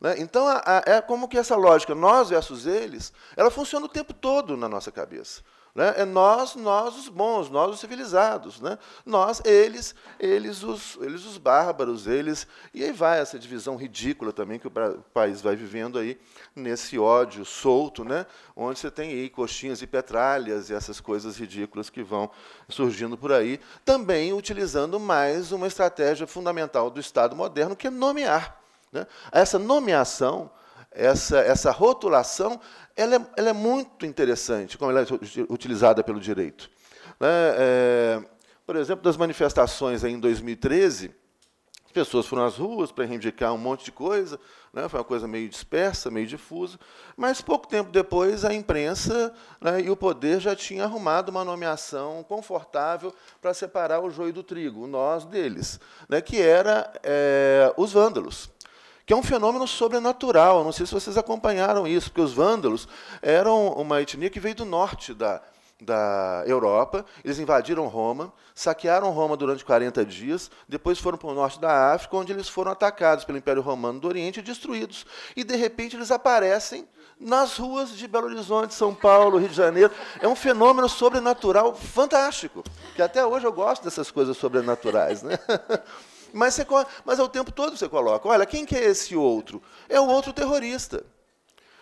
Né, então, é como que essa lógica, nós versus eles, ela funciona o tempo todo na nossa cabeça. Né? É nós, nós os bons, nós os civilizados. Né? Nós, eles, eles os, eles os bárbaros, eles. E aí vai essa divisão ridícula também que o país vai vivendo aí nesse ódio solto, né? onde você tem aí coxinhas e petralhas e essas coisas ridículas que vão surgindo por aí, também utilizando mais uma estratégia fundamental do Estado moderno, que é nomear. Né? Essa nomeação essa, essa rotulação ela é, ela é muito interessante, como ela é utilizada pelo direito. Né? É, por exemplo, das manifestações em 2013, as pessoas foram às ruas para reivindicar um monte de coisa, né? foi uma coisa meio dispersa, meio difusa, mas pouco tempo depois a imprensa né, e o poder já tinham arrumado uma nomeação confortável para separar o joio do trigo, o nós deles, né, que era é, os vândalos que é um fenômeno sobrenatural. não sei se vocês acompanharam isso, porque os vândalos eram uma etnia que veio do norte da, da Europa, eles invadiram Roma, saquearam Roma durante 40 dias, depois foram para o norte da África, onde eles foram atacados pelo Império Romano do Oriente e destruídos. E, de repente, eles aparecem nas ruas de Belo Horizonte, São Paulo, Rio de Janeiro. É um fenômeno sobrenatural fantástico, que até hoje eu gosto dessas coisas sobrenaturais. Né? Mas, você, mas ao é tempo todo você coloca: olha, quem que é esse outro? É o outro terrorista.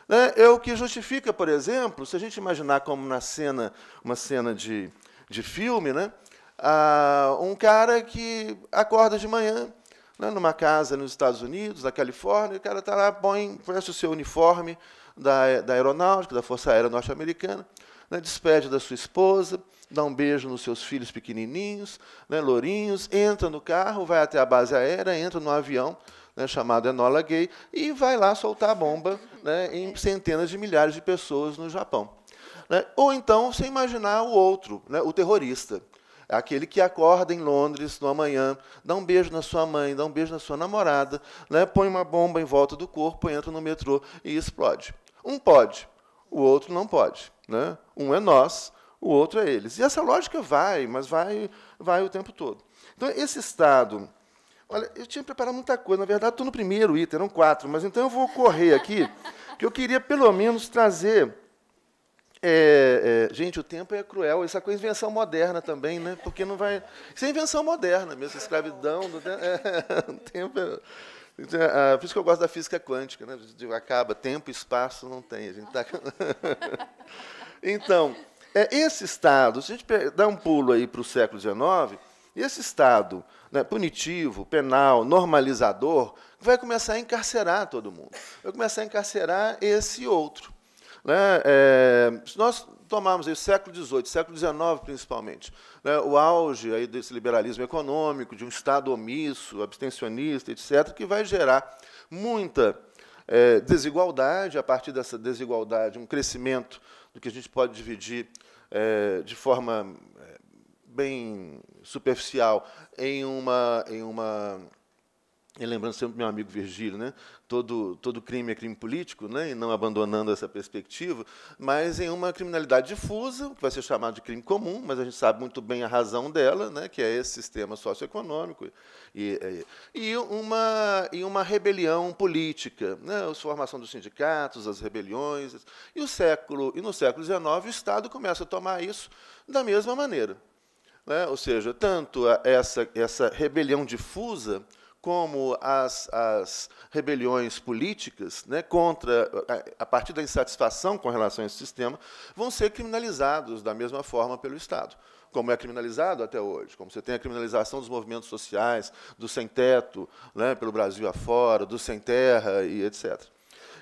Né? É o que justifica, por exemplo, se a gente imaginar como na cena, uma cena de, de filme, né? Ah, um cara que acorda de manhã né, numa casa nos Estados Unidos, na Califórnia, e o cara está lá, põe, veste o seu uniforme da, da aeronáutica, da Força Aérea Norte-Americana, né, despede da sua esposa, dá um beijo nos seus filhos pequenininhos, né, lourinhos, entra no carro, vai até a base aérea, entra no avião né, chamado Enola Gay e vai lá soltar a bomba né, em centenas de milhares de pessoas no Japão. Né. Ou então, sem imaginar o outro, né, o terrorista aquele que acorda em Londres no amanhã, dá um beijo na sua mãe, dá um beijo na sua namorada, né, põe uma bomba em volta do corpo, entra no metrô e explode. Um pode, o outro não pode. Né? Um é nós, o outro é eles. E essa lógica vai, mas vai, vai o tempo todo. Então, esse Estado. Olha, eu tinha preparado muita coisa. Na verdade, estou no primeiro item, eram quatro, mas então eu vou correr aqui, que eu queria, pelo menos, trazer. É, é, gente, o tempo é cruel. Isso é uma invenção moderna também, né? Porque não vai. Isso é invenção moderna mesmo, escravidão. Do é, tempo é... É, ah, por isso que eu gosto da física quântica, né? Acaba tempo, e espaço, não tem. A gente tá... então, é, esse Estado, se a gente dá um pulo aí para o século XIX, esse Estado né, punitivo, penal, normalizador, vai começar a encarcerar todo mundo, vai começar a encarcerar esse outro. Né? É, se nós tomarmos aí o século XVIII, século XIX principalmente, né, o auge aí desse liberalismo econômico, de um Estado omisso, abstencionista, etc., que vai gerar muita é, desigualdade, a partir dessa desigualdade, um crescimento do que a gente pode dividir é, de forma é, bem superficial em uma, em uma e lembrando sempre do meu amigo Virgílio, né? todo, todo crime é crime político, né? e não abandonando essa perspectiva, mas em uma criminalidade difusa, que vai ser chamado de crime comum, mas a gente sabe muito bem a razão dela, né? que é esse sistema socioeconômico, e, é, e, uma, e uma rebelião política, né? a formação dos sindicatos, as rebeliões, e, o século, e no século XIX o Estado começa a tomar isso da mesma maneira. Né? Ou seja, tanto essa, essa rebelião difusa como as, as rebeliões políticas, né, contra a, a partir da insatisfação com relação a esse sistema, vão ser criminalizados da mesma forma pelo Estado como é criminalizado até hoje, como você tem a criminalização dos movimentos sociais, do sem-teto, né, pelo Brasil afora, do sem-terra e etc.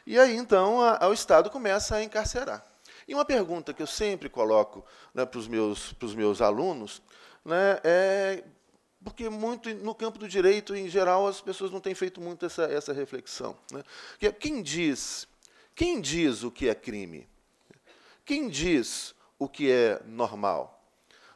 E aí, então, a, a, o Estado começa a encarcerar. E uma pergunta que eu sempre coloco né, para os meus, meus alunos né, é porque muito no campo do direito, em geral, as pessoas não têm feito muito essa, essa reflexão. Né? É, quem diz, quem diz o que é crime? Quem diz o que é normal?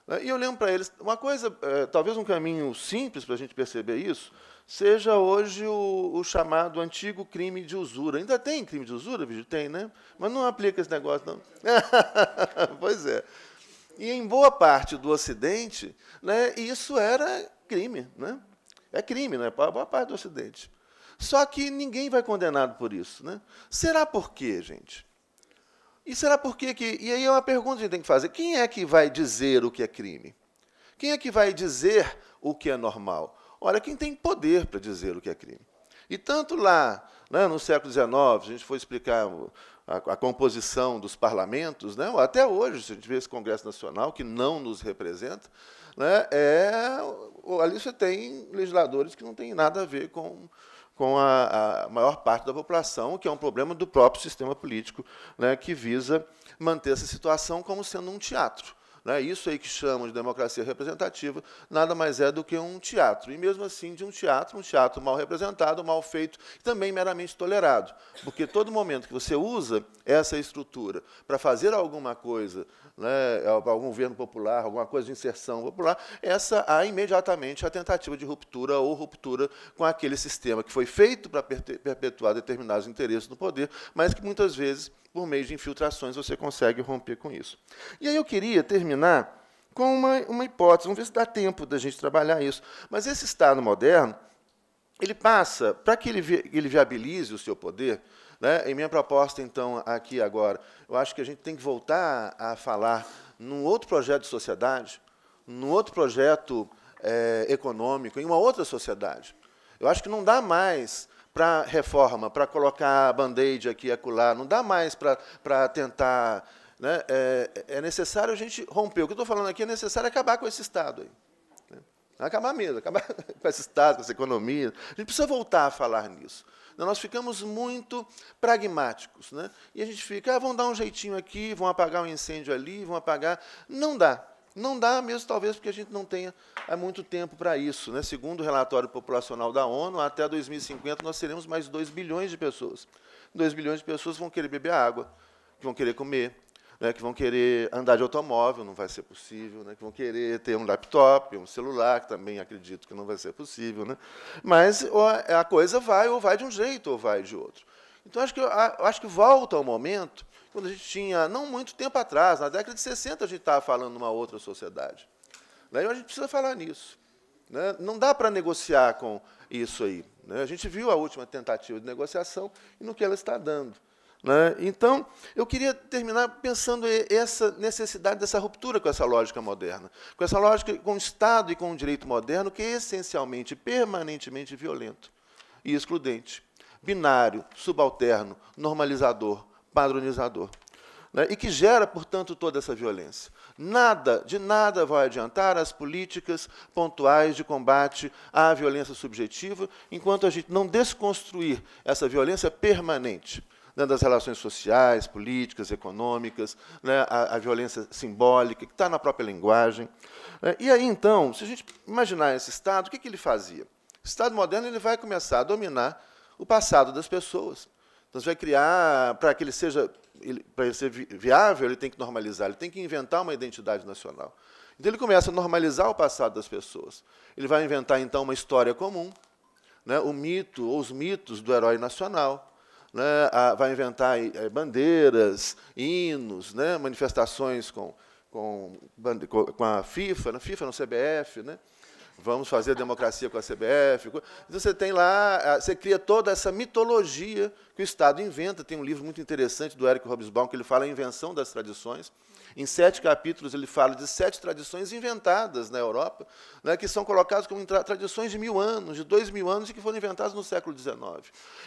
Né? E eu lembro para eles, uma coisa, é, talvez um caminho simples para a gente perceber isso, seja hoje o, o, chamado antigo crime de usura. Ainda tem crime de usura, vídeo? Tem, né? Mas não aplica esse negócio, não. pois é. E em boa parte do Ocidente, né, isso era crime, né? É crime, né? Para a boa parte do Ocidente. Só que ninguém vai condenado por isso, né? Será por quê, gente? E será por quê que... E aí é uma pergunta que a gente tem que fazer. Quem é que vai dizer o que é crime? Quem é que vai dizer o que é normal? Olha, quem tem poder para dizer o que é crime. E tanto lá, né, no século XIX, a gente foi explicar a, a, composição dos parlamentos, né? até hoje, se a gente vê esse Congresso Nacional, que não nos representa, né? é ali você tem legisladores que não têm nada a ver com, com a, a, maior parte da população, que é um problema do próprio sistema político, né, que visa manter essa situação como sendo um teatro. Né? Isso aí que chamam de democracia representativa nada mais é do que um teatro. E mesmo assim, de um teatro, um teatro mal representado, mal feito e também meramente tolerado. Porque todo momento que você usa essa estrutura para fazer alguma coisa, né, algum governo popular, alguma coisa de inserção popular, essa há imediatamente a tentativa de ruptura ou ruptura com aquele sistema que foi feito para perpetuar determinados interesses no poder, mas que muitas vezes por meio de infiltrações você consegue romper com isso. E aí eu queria terminar com uma, uma hipótese, vamos ver se dá tempo da gente trabalhar isso. Mas esse Estado moderno, ele passa, para que ele, vi, ele viabilize o seu poder, né, e minha proposta, então, aqui agora, eu acho que a gente tem que voltar a falar num outro projeto de sociedade, num outro projeto é, econômico, em uma outra sociedade. Eu acho que não dá mais para reforma, para colocar band-aid aqui e acolá, não dá mais para tentar. Né? É, é, necessário a gente romper. O que eu estou falando aqui é necessário acabar com esse Estado. Aí, né? É acabar mesmo, é acabar com esse Estado, com essa economia. A gente precisa voltar a falar nisso. Nós ficamos muito pragmáticos. Né? E a gente fica, ah, vão dar um jeitinho aqui, vão apagar um incêndio ali, vão apagar. Não dá. Não dá mesmo, talvez, porque a gente não tenha há muito tempo para isso. Né? Segundo o relatório populacional da ONU, até 2050 nós teremos mais 2 bilhões de pessoas. 2 bilhões de pessoas vão querer beber água, que vão querer comer, né, que vão querer andar de automóvel, não vai ser possível, né, que vão querer ter um laptop, um celular, que também acredito que não vai ser possível. Né? Mas a coisa vai, ou vai de um jeito, ou vai de outro. Então, acho que, acho que volta ao momento quando a gente tinha, não muito tempo atrás, na década de 60, a gente estava falando de uma outra sociedade. Né? a gente precisa falar nisso. Né? Não dá para negociar com isso aí. Né? A gente viu a última tentativa de negociação e no que ela está dando. Né? Então, eu queria terminar pensando essa necessidade dessa ruptura com essa lógica moderna, com essa lógica com o Estado e com o direito moderno, que é essencialmente, permanentemente violento e excludente, binário, subalterno, normalizador, padronizador. Né, e que gera, portanto, toda essa violência. Nada, de nada vai adiantar as políticas pontuais de combate à violência subjetiva, enquanto a gente não desconstruir essa violência permanente né, das relações sociais, políticas, econômicas, né, a, a, violência simbólica, que está na própria linguagem. Né. E aí, então, se a gente imaginar esse Estado, o que, que ele fazia? O Estado moderno ele vai começar a dominar o passado das pessoas. Então, você vai criar, para que ele seja para ser viável, ele tem que normalizar, ele tem que inventar uma identidade nacional. Então, ele começa a normalizar o passado das pessoas. Ele vai inventar, então, uma história comum, né, o mito ou os mitos do herói nacional, né, a, vai inventar eh, bandeiras, hinos, né, manifestações com, com, com a FIFA, na né, FIFA, no CBF, né, vamos fazer a democracia com a CBF. Então, você tem lá, você cria toda essa mitologia que o Estado inventa. Tem um livro muito interessante do Eric Hobsbawm que ele fala a invenção das tradições. Em sete capítulos, ele fala de sete tradições inventadas na Europa, né, que são colocadas como tradições de mil anos, de dois mil anos, e que foram inventadas no século XIX.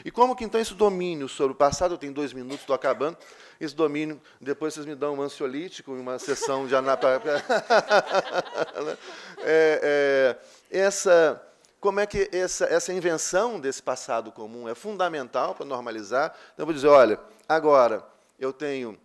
E como que, então, esse domínio sobre o passado, eu tenho dois minutos, estou acabando, esse domínio, depois vocês me dão um ansiolítico e uma sessão de anapa... Né, é, é, essa como é que essa, essa invenção desse passado comum é fundamental para normalizar. Então, eu vou dizer, olha, agora eu tenho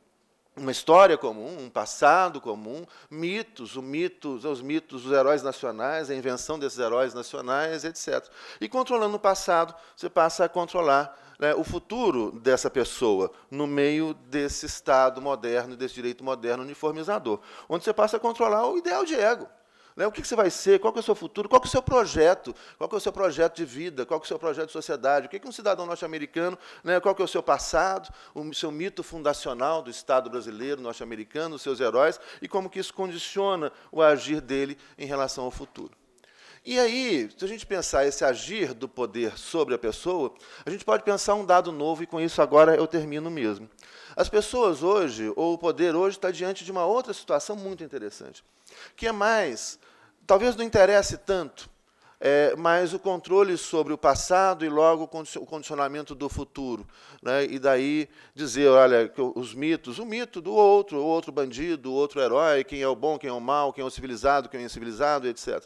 uma história comum, um passado comum, mitos, o mitos, os mitos dos heróis nacionais, a invenção desses heróis nacionais, etc. E controlando o passado, você passa a controlar né, o futuro dessa pessoa no meio desse Estado moderno, desse direito moderno uniformizador, onde você passa a controlar o ideal de ego. Né? O que, que você vai ser? Qual é o seu futuro? Qual é o seu projeto? Qual é o seu projeto de vida? Qual é o seu projeto de sociedade? O que, que um cidadão norte-americano, né? qual é o seu passado, o seu mito fundacional do Estado brasileiro, norte-americano, os seus heróis, e como que isso condiciona o agir dele em relação ao futuro. E aí, se a gente pensar esse agir do poder sobre a pessoa, a gente pode pensar um dado novo, e com isso agora eu termino mesmo. As pessoas hoje, ou o poder hoje, está diante de uma outra situação muito interessante, que é mais, talvez não interesse tanto, é, mas o controle sobre o passado e logo o condicionamento do futuro. Né? E daí dizer, olha, os mitos, o mito do outro, o outro bandido, o outro herói, quem é o bom, quem é o mal, quem é o civilizado, quem é o incivilizado, etc.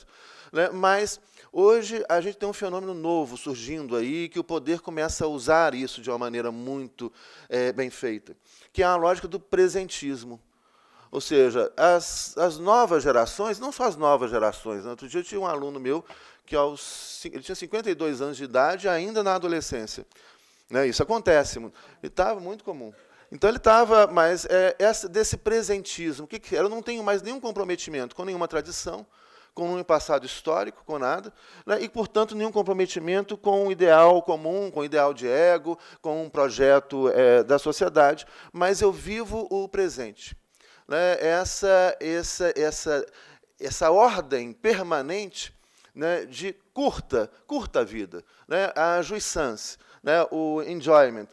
Né? Mas hoje a gente tem um fenômeno novo surgindo aí, que o poder começa a usar isso de uma maneira muito é, bem feita, que é a lógica do presentismo. Ou seja, as, as novas gerações, não só as novas gerações, né? outro dia eu tinha um aluno meu que aos, ele tinha 52 anos de idade, ainda na adolescência. Né? Isso acontece, e estava tá muito comum. Então ele estava, mas é, essa, desse presentismo, o que, que era? Eu não tenho mais nenhum comprometimento com nenhuma tradição, com um passado histórico, com nada, né? e, portanto, nenhum comprometimento com o ideal comum, com o ideal de ego, com um projeto é, da sociedade, mas eu vivo o presente. Né? Essa, essa, essa, essa ordem permanente né, de curta, curta vida, né? a jouissance, né? o enjoyment,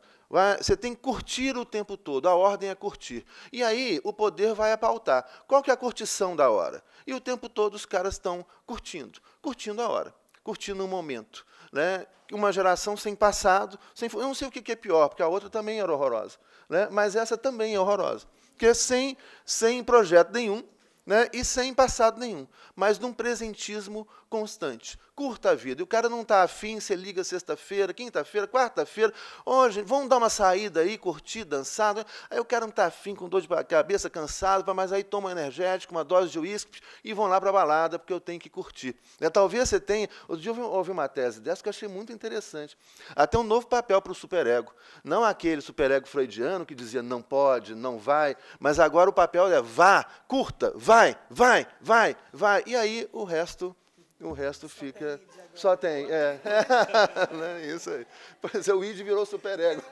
você tem que curtir o tempo todo, a ordem é curtir. E aí o poder vai apautar. Qual que é a curtição da hora? E o tempo todo os caras estão curtindo, curtindo a hora, curtindo o momento. Né? Uma geração sem passado, sem... eu não sei o que é pior, porque a outra também era horrorosa, né? mas essa também é horrorosa. Porque sem, sem projeto nenhum, né? e sem passado nenhum, mas num presentismo constante. Curta a vida. E o cara não está afim, você liga sexta-feira, quinta-feira, quarta-feira. Hoje, vamos dar uma saída aí, curtir, dançar. Né? Aí o cara não está afim, com dor de cabeça, cansado, mas aí toma um energético, uma dose de uísque e vão lá para a balada, porque eu tenho que curtir. É, talvez você tenha. Outro dia eu ouvi uma tese dessa que eu achei muito interessante. Até um novo papel para o superego. Não aquele superego freudiano que dizia não pode, não vai, mas agora o papel é vá, curta, vá vai, vai, vai, vai. E aí o resto, o resto só fica. Tem só tem, é. é. Isso aí. Pois é, o id virou ego.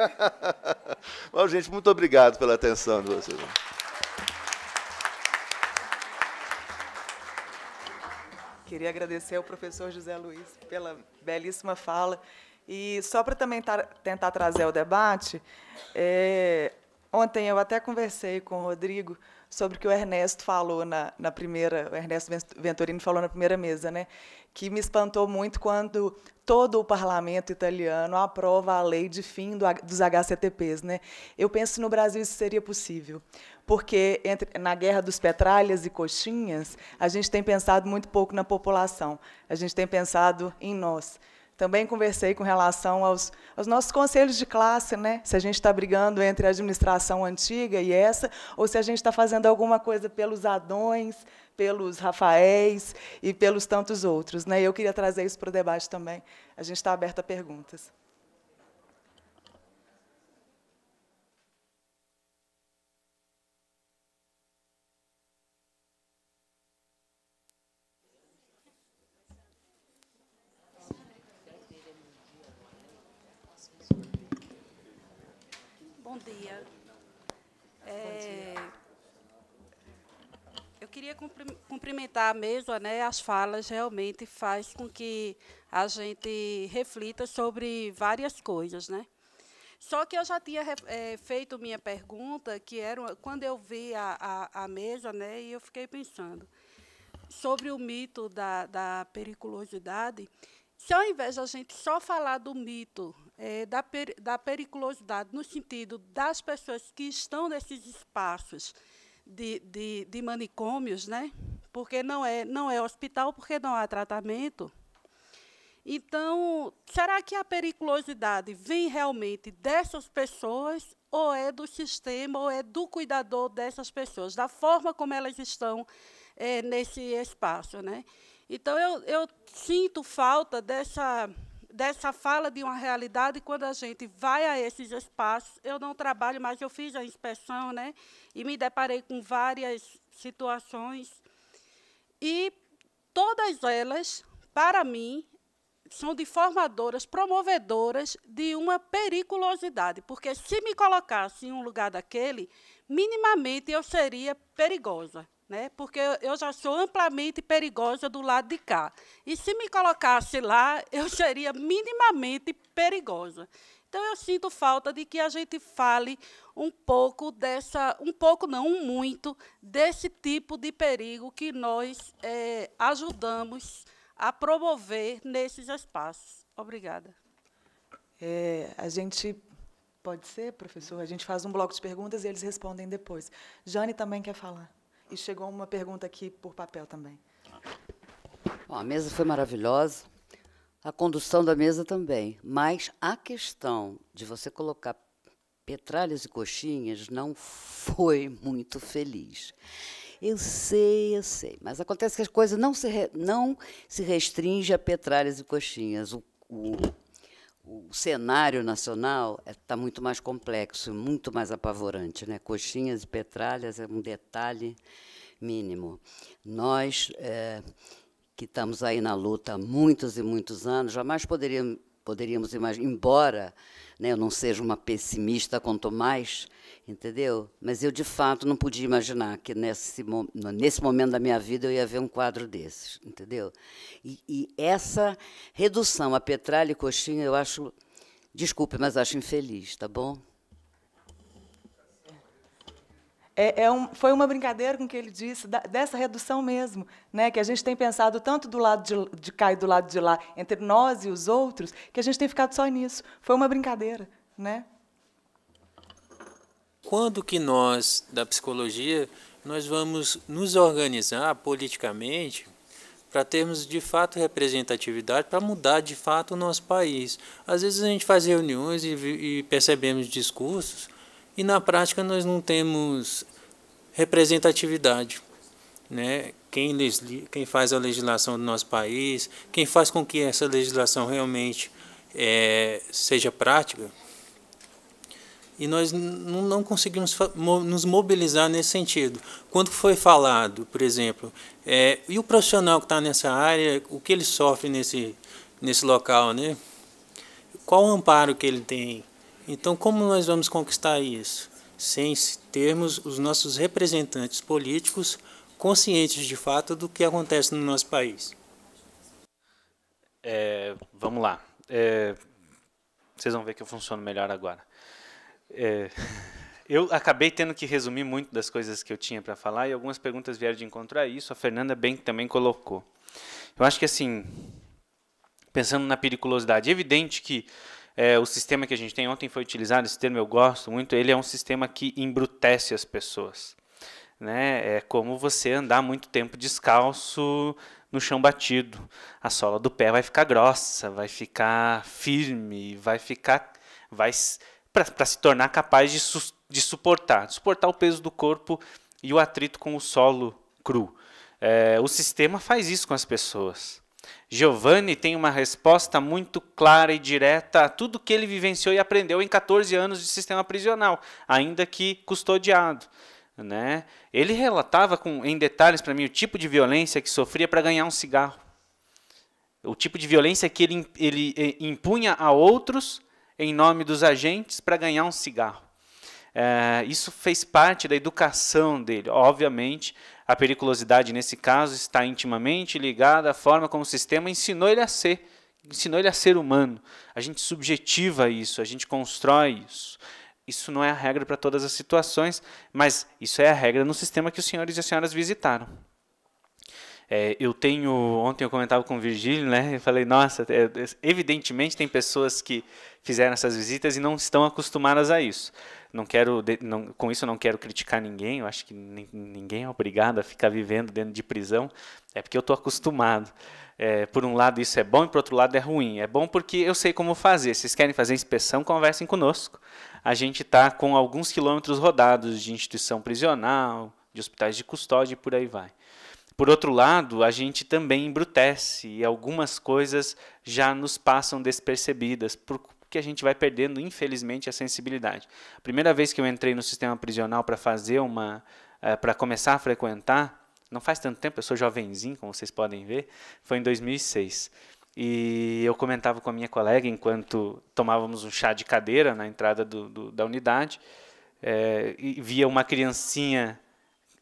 Bom gente, muito obrigado pela atenção de vocês. Queria agradecer ao professor José Luiz pela belíssima fala. E só para também tar, tentar trazer o debate, é, ontem eu até conversei com o Rodrigo sobre o que o Ernesto falou na, na primeira, o Ernesto Venturini falou na primeira mesa, né? Que me espantou muito quando todo o parlamento italiano aprova a lei de fim do, dos HCTPs, né? Eu penso no Brasil isso seria possível, porque entre, na guerra dos petralhas e coxinhas, a gente tem pensado muito pouco na população, a gente tem pensado em nós também conversei com relação aos, aos nossos conselhos de classe, né? se a gente está brigando entre a administração antiga e essa, ou se a gente está fazendo alguma coisa pelos Adões, pelos Rafaéis e pelos tantos outros. Né? Eu queria trazer isso para o debate também. A gente está aberto a perguntas. Bom dia. É, eu queria cumprimentar mesa, né? As falas realmente faz com que a gente reflita sobre várias coisas, né? Só que eu já tinha é, feito minha pergunta, que era quando eu vi a, a, a, mesa, né, e eu fiquei pensando sobre o mito da, da periculosidade. Se ao invés de a gente só falar do mito é, da, per, da periculosidade, no sentido das pessoas que estão nesses espaços de, de, de manicômios, né? porque não é, não é hospital, porque não há tratamento. Então, será que a periculosidade vem realmente dessas pessoas, ou é do sistema, ou é do cuidador dessas pessoas, da forma como elas estão é, nesse espaço? Né? Então, eu, eu sinto falta dessa dessa fala de uma realidade, quando a gente vai a esses espaços, eu não trabalho, mas eu fiz a inspeção, né? E me deparei com várias situações. E todas elas, para mim, são de formadoras, promovedoras de uma periculosidade, porque se me colocasse em um lugar daquele, minimamente eu seria perigosa né? porque eu já sou amplamente perigosa do lado de cá. E se me colocasse lá, eu seria minimamente perigosa. Então eu sinto falta de que a gente fale um pouco dessa, um pouco não, muito desse tipo de perigo que nós é, ajudamos a promover nesses espaços. Obrigada. É, a gente pode ser, professor, a gente faz um bloco de perguntas e eles respondem depois. Jane também quer falar e chegou uma pergunta aqui por papel também. Bom, a mesa foi maravilhosa, a condução da mesa também, mas a questão de você colocar petralhas e coxinhas não foi muito feliz. Eu sei, eu sei, mas acontece que as coisas não se, re, não se restringe a petralhas e coxinhas. O, o, o cenário nacional está é, muito mais complexo, muito mais apavorante. Né? Coxinhas e petralhas é um detalhe mínimo. Nós, é, que estamos aí na luta há muitos e muitos anos, jamais poderíamos poderíamos imaginar, embora né, eu não seja uma pessimista quanto mais, entendeu? Mas eu, de fato, não podia imaginar que nesse, nesse momento da minha vida eu ia ver um quadro desses, entendeu? E, e essa redução a petralha e coxinha eu acho, desculpe, mas acho infeliz, tá bom? é, é um, foi uma brincadeira com o que ele disse, da, dessa redução mesmo, né? que a gente tem pensado tanto do lado de, de cá e do lado de lá, entre nós e os outros, que a gente tem ficado só nisso. Foi uma brincadeira. Né? Quando que nós, da psicologia, nós vamos nos organizar politicamente para termos de fato representatividade, para mudar de fato o nosso país. Às vezes a gente faz reuniões e, e percebemos discursos e na prática nós não temos representatividade. Né? Quem, quem faz a legislação do nosso país, quem faz com que essa legislação realmente é, seja prática. E nós não conseguimos nos mobilizar nesse sentido. Quando foi falado, por exemplo, é, e o profissional que está nessa área, o que ele sofre nesse, nesse local, né? Qual o amparo que ele tem? Então, como nós vamos conquistar isso? sem termos os nossos representantes políticos conscientes de fato do que acontece no nosso país. É, vamos lá. É, vocês vão ver que eu funciono melhor agora. É, eu acabei tendo que resumir muito das coisas que eu tinha para falar e algumas perguntas vieram de encontro a isso. A Fernanda bem também colocou. Eu acho que assim, pensando na periculosidade, é evidente que é, o sistema que a gente tem ontem foi utilizado, esse termo eu gosto muito, ele é um sistema que embrutece as pessoas. Né? É como você andar muito tempo descalço no chão batido. A sola do pé vai ficar grossa, vai ficar firme, vai ficar. vai para se tornar capaz de, su, de suportar, de suportar o peso do corpo e o atrito com o solo cru. É, o sistema faz isso com as pessoas. Giovanni tem uma resposta muito clara e direta a tudo que ele vivenciou e aprendeu em 14 anos de sistema prisional, ainda que custodiado. Né? Ele relatava com, em detalhes para mim o tipo de violência que sofria para ganhar um cigarro, o tipo de violência que ele, ele eh, impunha a outros em nome dos agentes para ganhar um cigarro. É, isso fez parte da educação dele. Obviamente, a periculosidade, nesse caso, está intimamente ligada à forma como o sistema ensinou ele a ser, ensinou ele a ser humano. A gente subjetiva isso, a gente constrói isso. Isso não é a regra para todas as situações, mas isso é a regra no sistema que os senhores e as senhoras visitaram. É, eu tenho, ontem eu comentava com o Virgílio, né? Eu falei, nossa, é, é, evidentemente tem pessoas que fizeram essas visitas e não estão acostumadas a isso. Não quero, não, com isso não quero criticar ninguém. Eu acho que ninguém é obrigado a ficar vivendo dentro de prisão. É porque eu estou acostumado. É, por um lado isso é bom e por outro lado é ruim. É bom porque eu sei como fazer. Se vocês querem fazer inspeção, conversem conosco. A gente está com alguns quilômetros rodados de instituição prisional, de hospitais de custódia e por aí vai. Por outro lado, a gente também embrutece e algumas coisas já nos passam despercebidas por, que a gente vai perdendo, infelizmente, a sensibilidade. A primeira vez que eu entrei no sistema prisional para fazer uma. Uh, eh, para começar a frequentar, não faz tanto tempo, eu sou jovenzinho, como vocês podem ver, foi em 2006. E eu comentava com a minha colega, enquanto tomávamos um chá de cadeira na entrada do, do, da unidade, é, e via uma criancinha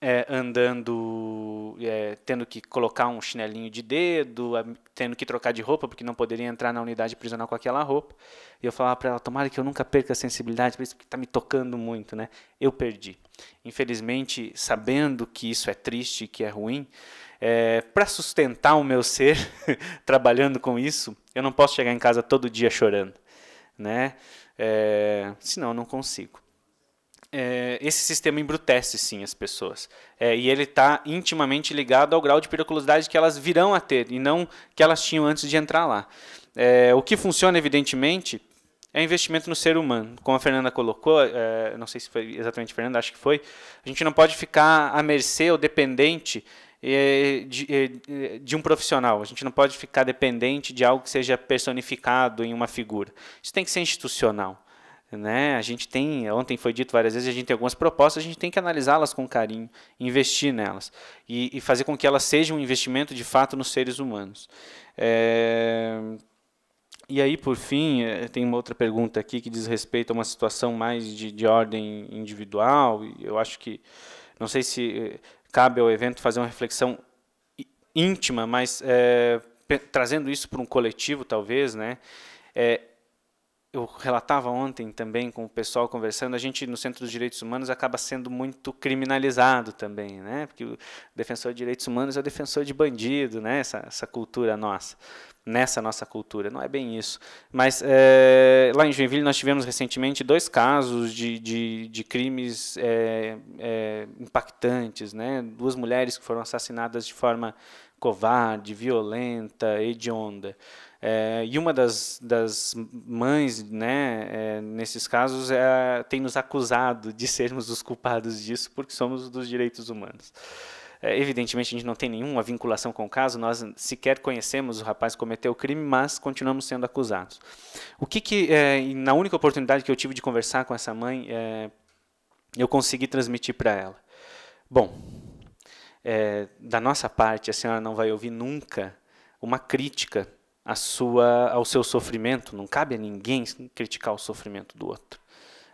é, andando, é, tendo que colocar um chinelinho de dedo, tendo que trocar de roupa, porque não poderia entrar na unidade prisional com aquela roupa. E eu falava para ela, tomara que eu nunca perca a sensibilidade, por isso que está me tocando muito, né? Eu perdi. Infelizmente, sabendo que isso é triste, que é ruim, é, para sustentar o meu ser trabalhando com isso, eu não posso chegar em casa todo dia chorando, né? É, senão eu não consigo é, esse sistema embrutece sim as pessoas. É, e ele está intimamente ligado ao grau de periculosidade que elas virão a ter e não que elas tinham antes de entrar lá. É, o que funciona, evidentemente, é investimento no ser humano. Como a Fernanda colocou, é, não sei se foi exatamente a Fernanda, acho que foi, a gente não pode ficar à mercê ou dependente é, de, é, de, um profissional. A gente não pode ficar dependente de algo que seja personificado em uma figura. Isso tem que ser institucional. Né? A gente tem, ontem foi dito várias vezes, a gente tem algumas propostas, a gente tem que analisá-las com carinho, investir nelas e, e, fazer com que elas sejam um investimento de fato nos seres humanos. É... E aí, por fim, eh, tem uma outra pergunta aqui que diz respeito a uma situação mais de, de ordem individual. Eu acho que, não sei se eh, cabe ao evento fazer uma reflexão íntima, mas é, trazendo isso para um coletivo, talvez, né? É, eu relatava ontem também com o pessoal conversando, a gente no Centro dos Direitos Humanos acaba sendo muito criminalizado também, né? Porque o defensor de direitos humanos é o defensor de bandido, né? Essa, essa cultura nossa, nessa nossa cultura, não é bem isso. Mas é, lá em Joinville nós tivemos recentemente dois casos de, de, de crimes é, é, impactantes, né? Duas mulheres que foram assassinadas de forma covarde, violenta, hedionda. É, e uma das, das mães, né, é, nesses casos, é, tem nos acusado de sermos os culpados disso porque somos dos direitos humanos. É, evidentemente, a gente não tem nenhuma vinculação com o caso, nós sequer conhecemos o rapaz que cometeu o crime, mas continuamos sendo acusados. O que, que é, na única oportunidade que eu tive de conversar com essa mãe, é, eu consegui transmitir para ela? Bom, da nossa parte, a senhora não vai ouvir nunca uma crítica a sua, ao seu sofrimento. Não cabe a ninguém criticar o sofrimento do outro.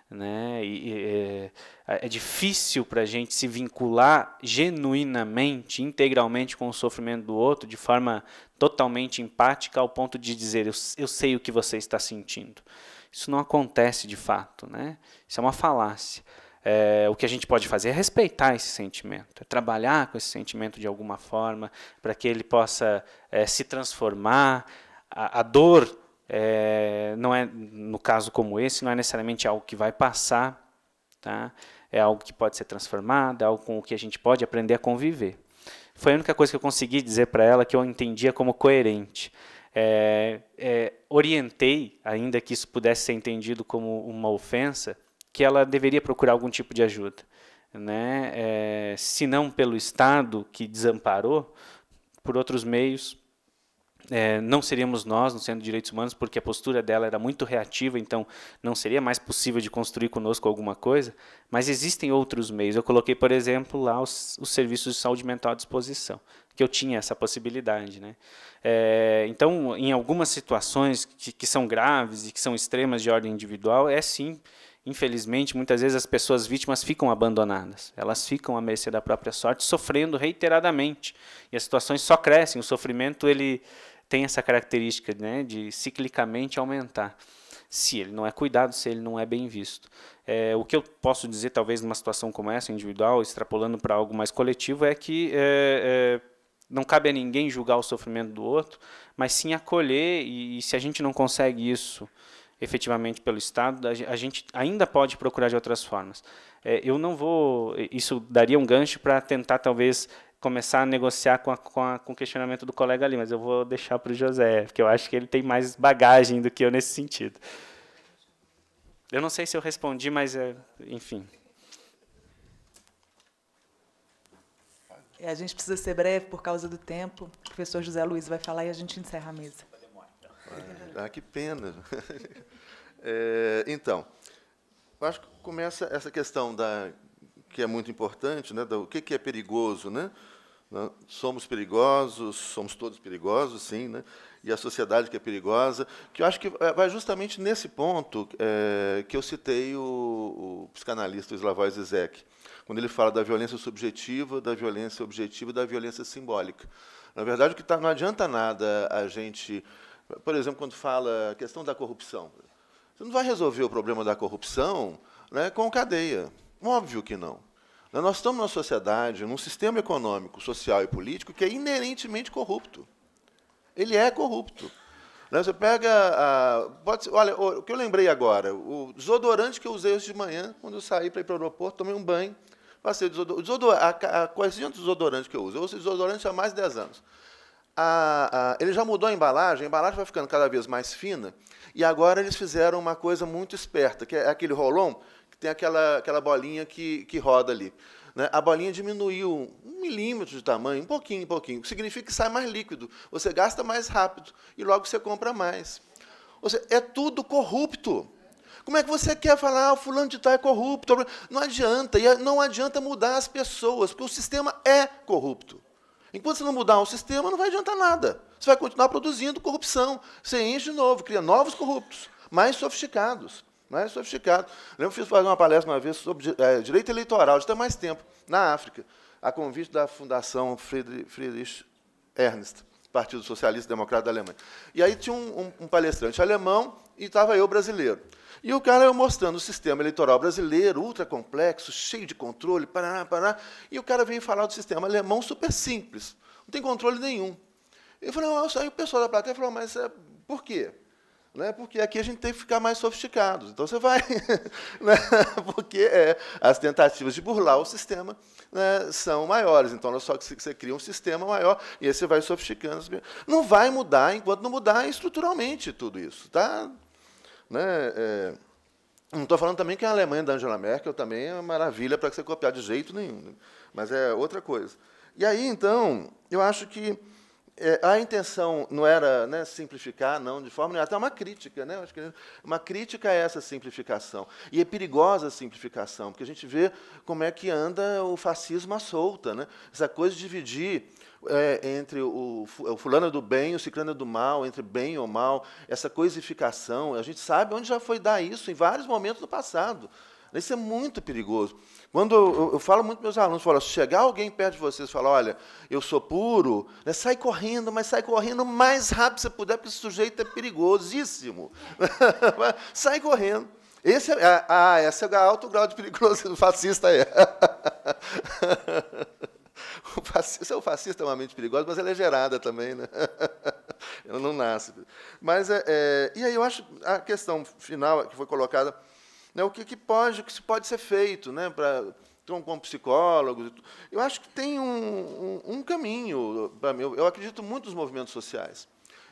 Né? E, e, é, é difícil para a gente se vincular genuinamente, integralmente com o sofrimento do outro, de forma totalmente empática, ao ponto de dizer: eu, eu sei o que você está sentindo. Isso não acontece de fato, né? Isso é uma falácia. É, o que a gente pode fazer é respeitar esse sentimento, é trabalhar com esse sentimento de alguma forma, para que ele possa é, se transformar. A, a dor é, não é, no caso como esse, não é necessariamente algo que vai passar, tá? é algo que pode ser transformado, é algo com o que a gente pode aprender a conviver. Foi a única coisa que eu consegui dizer para ela que eu entendia como coerente. É, é, orientei, ainda que isso pudesse ser entendido como uma ofensa, que ela deveria procurar algum tipo de ajuda. Né? É, se não pelo Estado que desamparou, por outros meios, é, não seríamos nós no Centro de Direitos Humanos, porque a postura dela era muito reativa, então não seria mais possível de construir conosco alguma coisa, mas existem outros meios. Eu coloquei, por exemplo, lá os, os serviços de saúde mental à disposição, que eu tinha essa possibilidade. Né? É, então, em algumas situações que, que são graves e que são extremas de ordem individual, é sim Infelizmente, muitas vezes as pessoas vítimas ficam abandonadas, elas ficam à mercê da própria sorte, sofrendo reiteradamente. E as situações só crescem, o sofrimento ele tem essa característica né, de ciclicamente aumentar, se ele não é cuidado, se ele não é bem visto. É, o que eu posso dizer, talvez, numa situação como essa, individual, extrapolando para algo mais coletivo, é que é, é, não cabe a ninguém julgar o sofrimento do outro, mas sim acolher, e, e se a gente não consegue isso efetivamente pelo Estado, a gente ainda pode procurar de outras formas. É, eu não vou. Isso daria um gancho para tentar, talvez, começar a negociar com, a, com, a, com, o questionamento do colega ali, mas eu vou deixar para o José, porque eu acho que ele tem mais bagagem do que eu nesse sentido. Eu não sei se eu respondi, mas, é, enfim. É, a gente precisa ser breve por causa do tempo. O professor José Luiz vai falar e a gente encerra a mesa. Ah, que pena. É, então, acho que começa essa questão da que é muito importante, né, o que, que é perigoso, né? né? Somos perigosos, somos todos perigosos, sim, né? e a sociedade que é perigosa, que eu acho que vai justamente nesse ponto é, que eu citei o, o psicanalista Slavoj Zizek, quando ele fala da violência subjetiva, da violência objetiva e da violência simbólica. Na verdade, que tá, não adianta nada a gente por exemplo, quando fala a questão da corrupção. Você não vai resolver o problema da corrupção né, com cadeia. Óbvio que não. Né, nós estamos numa sociedade, num sistema econômico, social e político que é inerentemente corrupto. Ele é corrupto. Né, você pega. A, pode, olha, o que eu lembrei agora, o desodorante que eu usei hoje de manhã, quando eu saí para ir para o aeroporto, tomei um banho, passei desodorante. Desodor, a, a, a coisinha do desodorante que eu uso, eu uso desodorante há mais de 10 anos a, a, ele já mudou a embalagem, a embalagem vai ficando cada vez mais fina, e agora eles fizeram uma coisa muito esperta, que é aquele rolon, que tem aquela, aquela bolinha que, que roda ali. Né? A bolinha diminuiu um milímetro de tamanho, um pouquinho, um pouquinho. Significa que sai mais líquido, você gasta mais rápido e logo você compra mais. Ou seja, é tudo corrupto. Como é que você quer falar, ah, fulano de tal é corrupto? Não adianta, e é, não adianta mudar as pessoas, porque o sistema é corrupto. Enquanto você não mudar o sistema, não vai adiantar nada. Você vai continuar produzindo corrupção. Você enche de novo, cria novos corruptos, mais sofisticados. Mais sofisticados. Eu lembro que fiz fazer uma palestra uma vez sobre eh, direito eleitoral, já ter mais tempo, na África, a convite da Fundação Friedrich Ernst. Partido Socialista Democrata da Alemanha. E aí tinha um, um, um palestrante alemão e estava eu brasileiro. E o cara mostrando o sistema eleitoral brasileiro, ultra complexo, cheio de controle, parar parar E o cara vem falar do sistema alemão super simples, não tem controle nenhum. Eu falei, nossa, aí o pessoal da plateia falou, mas é, por quê? Né? Porque aqui a gente tem que ficar mais sofisticados. Então você vai. Né? Porque é, as tentativas de burlar o sistema né, são maiores. Então, não é só que você cria um sistema maior e aí você vai sofisticando. Não vai mudar enquanto não mudar estruturalmente tudo isso. Tá? Né? É, não estou falando também que a Alemanha da Angela Merkel também é uma maravilha para você copiar de jeito nenhum, né? mas é outra coisa. E aí, então, eu acho que é, a intenção não era né, simplificar, não, de forma nenhuma. Até uma crítica, né? Acho que uma crítica a essa simplificação. E é perigosa a simplificação, porque a gente vê como é que anda o fascismo à solta. Né? Essa coisa de dividir é, entre o, o, fulano do bem e o ciclano do mal, entre bem ou mal, essa coisificação. A gente sabe onde já foi dar isso em vários momentos do passado. Isso é muito perigoso. Quando eu, eu, eu falo muito meus alunos, falo, se chegar alguém perto de vocês e falar, olha, eu sou puro, né, sai correndo, mas sai correndo o mais rápido que você puder, porque esse sujeito é perigosíssimo. sai correndo. Esse é, ah, ah, esse é o alto grau de perigoso do fascista. É. o fascista, o fascista é uma mente perigosa, mas ela é gerada também. Né? ela não nasce. Mas, é, é, e aí eu acho a questão final que foi colocada né, o que, que pode, o que pode ser feito, né, para então, com psicólogos. Eu acho que tem um, um, um caminho para mim. Eu, eu acredito muito nos movimentos sociais.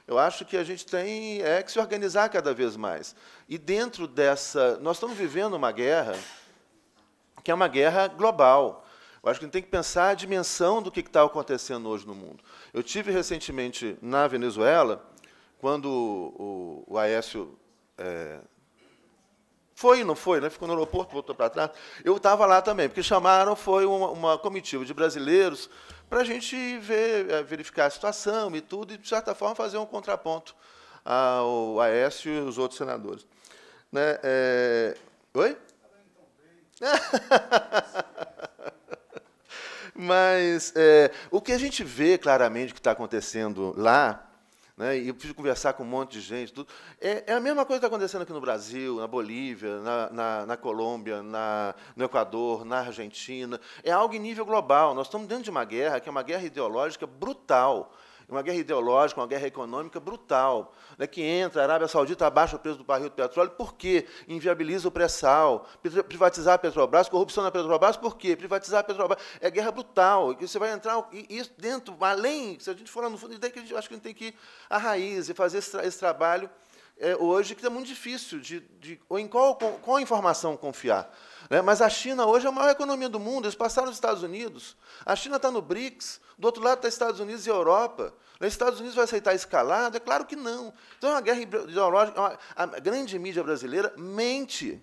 Eu acho que a gente tem é que se organizar cada vez mais. E dentro dessa, nós estamos vivendo uma guerra que é uma guerra global. Eu acho que a gente tem que pensar a dimensão do que está acontecendo hoje no mundo. Eu tive recentemente na Venezuela, quando o, o Aécio é, foi, não foi, né? Ficou no aeroporto, voltou para trás. Eu estava lá também, porque chamaram, foi uma, uma comitiva de brasileiros para a gente ver, eh, verificar a situação e tudo, e, de certa forma, fazer um contraponto ao Aécio e os outros senadores. Né? É... Oi? Mas é, o que a gente vê claramente que está acontecendo lá né? e eu preciso conversar com um monte de gente. Tudo. É, é a mesma coisa que está acontecendo aqui no Brasil, na Bolívia, na, na, na Colômbia, na, no Equador, na Argentina. É algo em nível global. Nós estamos dentro de uma guerra que é uma guerra ideológica brutal uma guerra ideológica, uma guerra econômica brutal, né, que entra, a Arábia Saudita abaixa o preço do barril de petróleo, por quê? Inviabiliza o pré-sal, privatizar a Petrobras, corrupção na Petrobras, por quê? Privatizar a Petrobras, é guerra brutal, que você vai entrar e isso dentro, além, se a gente for lá no fundo, daí que a gente, acho que a gente tem que ir à raiz e fazer esse, esse trabalho é, hoje que é muito difícil de, de ou em qual, qual informação confiar. Né? Mas a China hoje é a maior economia do mundo, eles passaram os Estados Unidos. A China está no BRICS, do outro lado está Estados Unidos e Europa. Os né? Estados Unidos vai aceitar escalado? É claro que não. Então é uma guerra ideológica. É a grande mídia brasileira mente,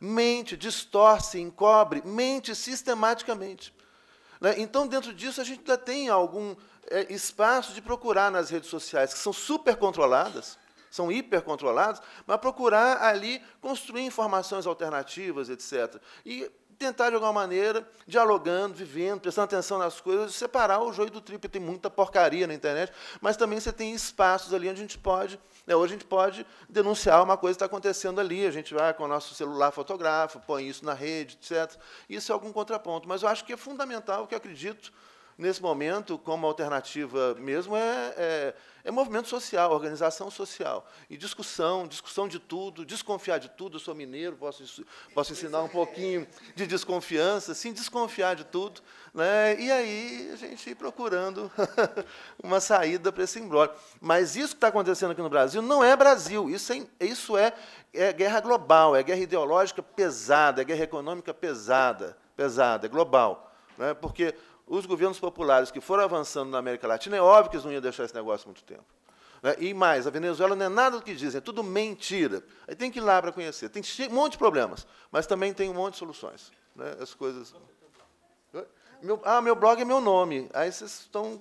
mente, distorce, encobre, mente sistematicamente. Né? Então, dentro disso, a gente ainda tem algum é, espaço de procurar nas redes sociais, que são super controladas são hipercontrolados, mas procurar ali construir informações alternativas, etc. E tentar, de alguma maneira, dialogando, vivendo, prestando atenção nas coisas, separar o joio do trigo, tem muita porcaria na internet, mas também você tem espaços ali onde a gente pode, né, hoje a gente pode denunciar uma coisa que está acontecendo ali, a gente vai com o nosso celular fotográfico, põe isso na rede, etc. Isso é algum contraponto, mas eu acho que é fundamental, que eu acredito, nesse momento, como alternativa mesmo, é, é, é, movimento social, organização social. E discussão, discussão de tudo, desconfiar de tudo. Eu sou mineiro, posso, posso ensinar um pouquinho de desconfiança, sim, desconfiar de tudo. Né? E aí a gente ir procurando uma saída para esse embrólio. Mas isso que está acontecendo aqui no Brasil não é Brasil, isso é, isso é, é guerra global, é guerra ideológica pesada, é guerra econômica pesada, pesada, é global. Né? Porque os governos populares que foram avançando na América Latina, é óbvio que eles não iam deixar esse negócio muito tempo. Né? E mais, a Venezuela não é nada do que dizem, é tudo mentira. Aí tem que ir lá para conhecer. Tem um monte de problemas, mas também tem um monte de soluções. Né? As coisas. Meu, ah, meu blog é meu nome. Aí vocês estão.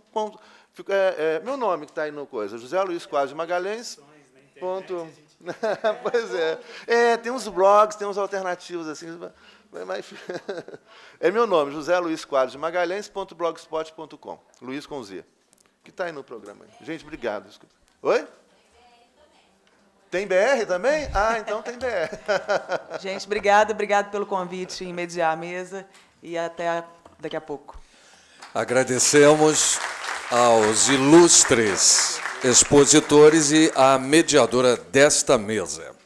É, é, meu nome que está aí no coisa. José Luiz Quase Magalhães. Ponto. pois é. é. Tem uns blogs, tem uns alternativos assim. É meu nome, José Luiz Quadros de Magalhães.blogspot.com. Luiz com Z. Que está aí no programa. Gente, obrigado. Oi? Tem BR também? Ah, então tem BR. Gente, obrigado, obrigado pelo convite em mediar a mesa e até daqui a pouco. Agradecemos aos ilustres expositores e à mediadora desta mesa.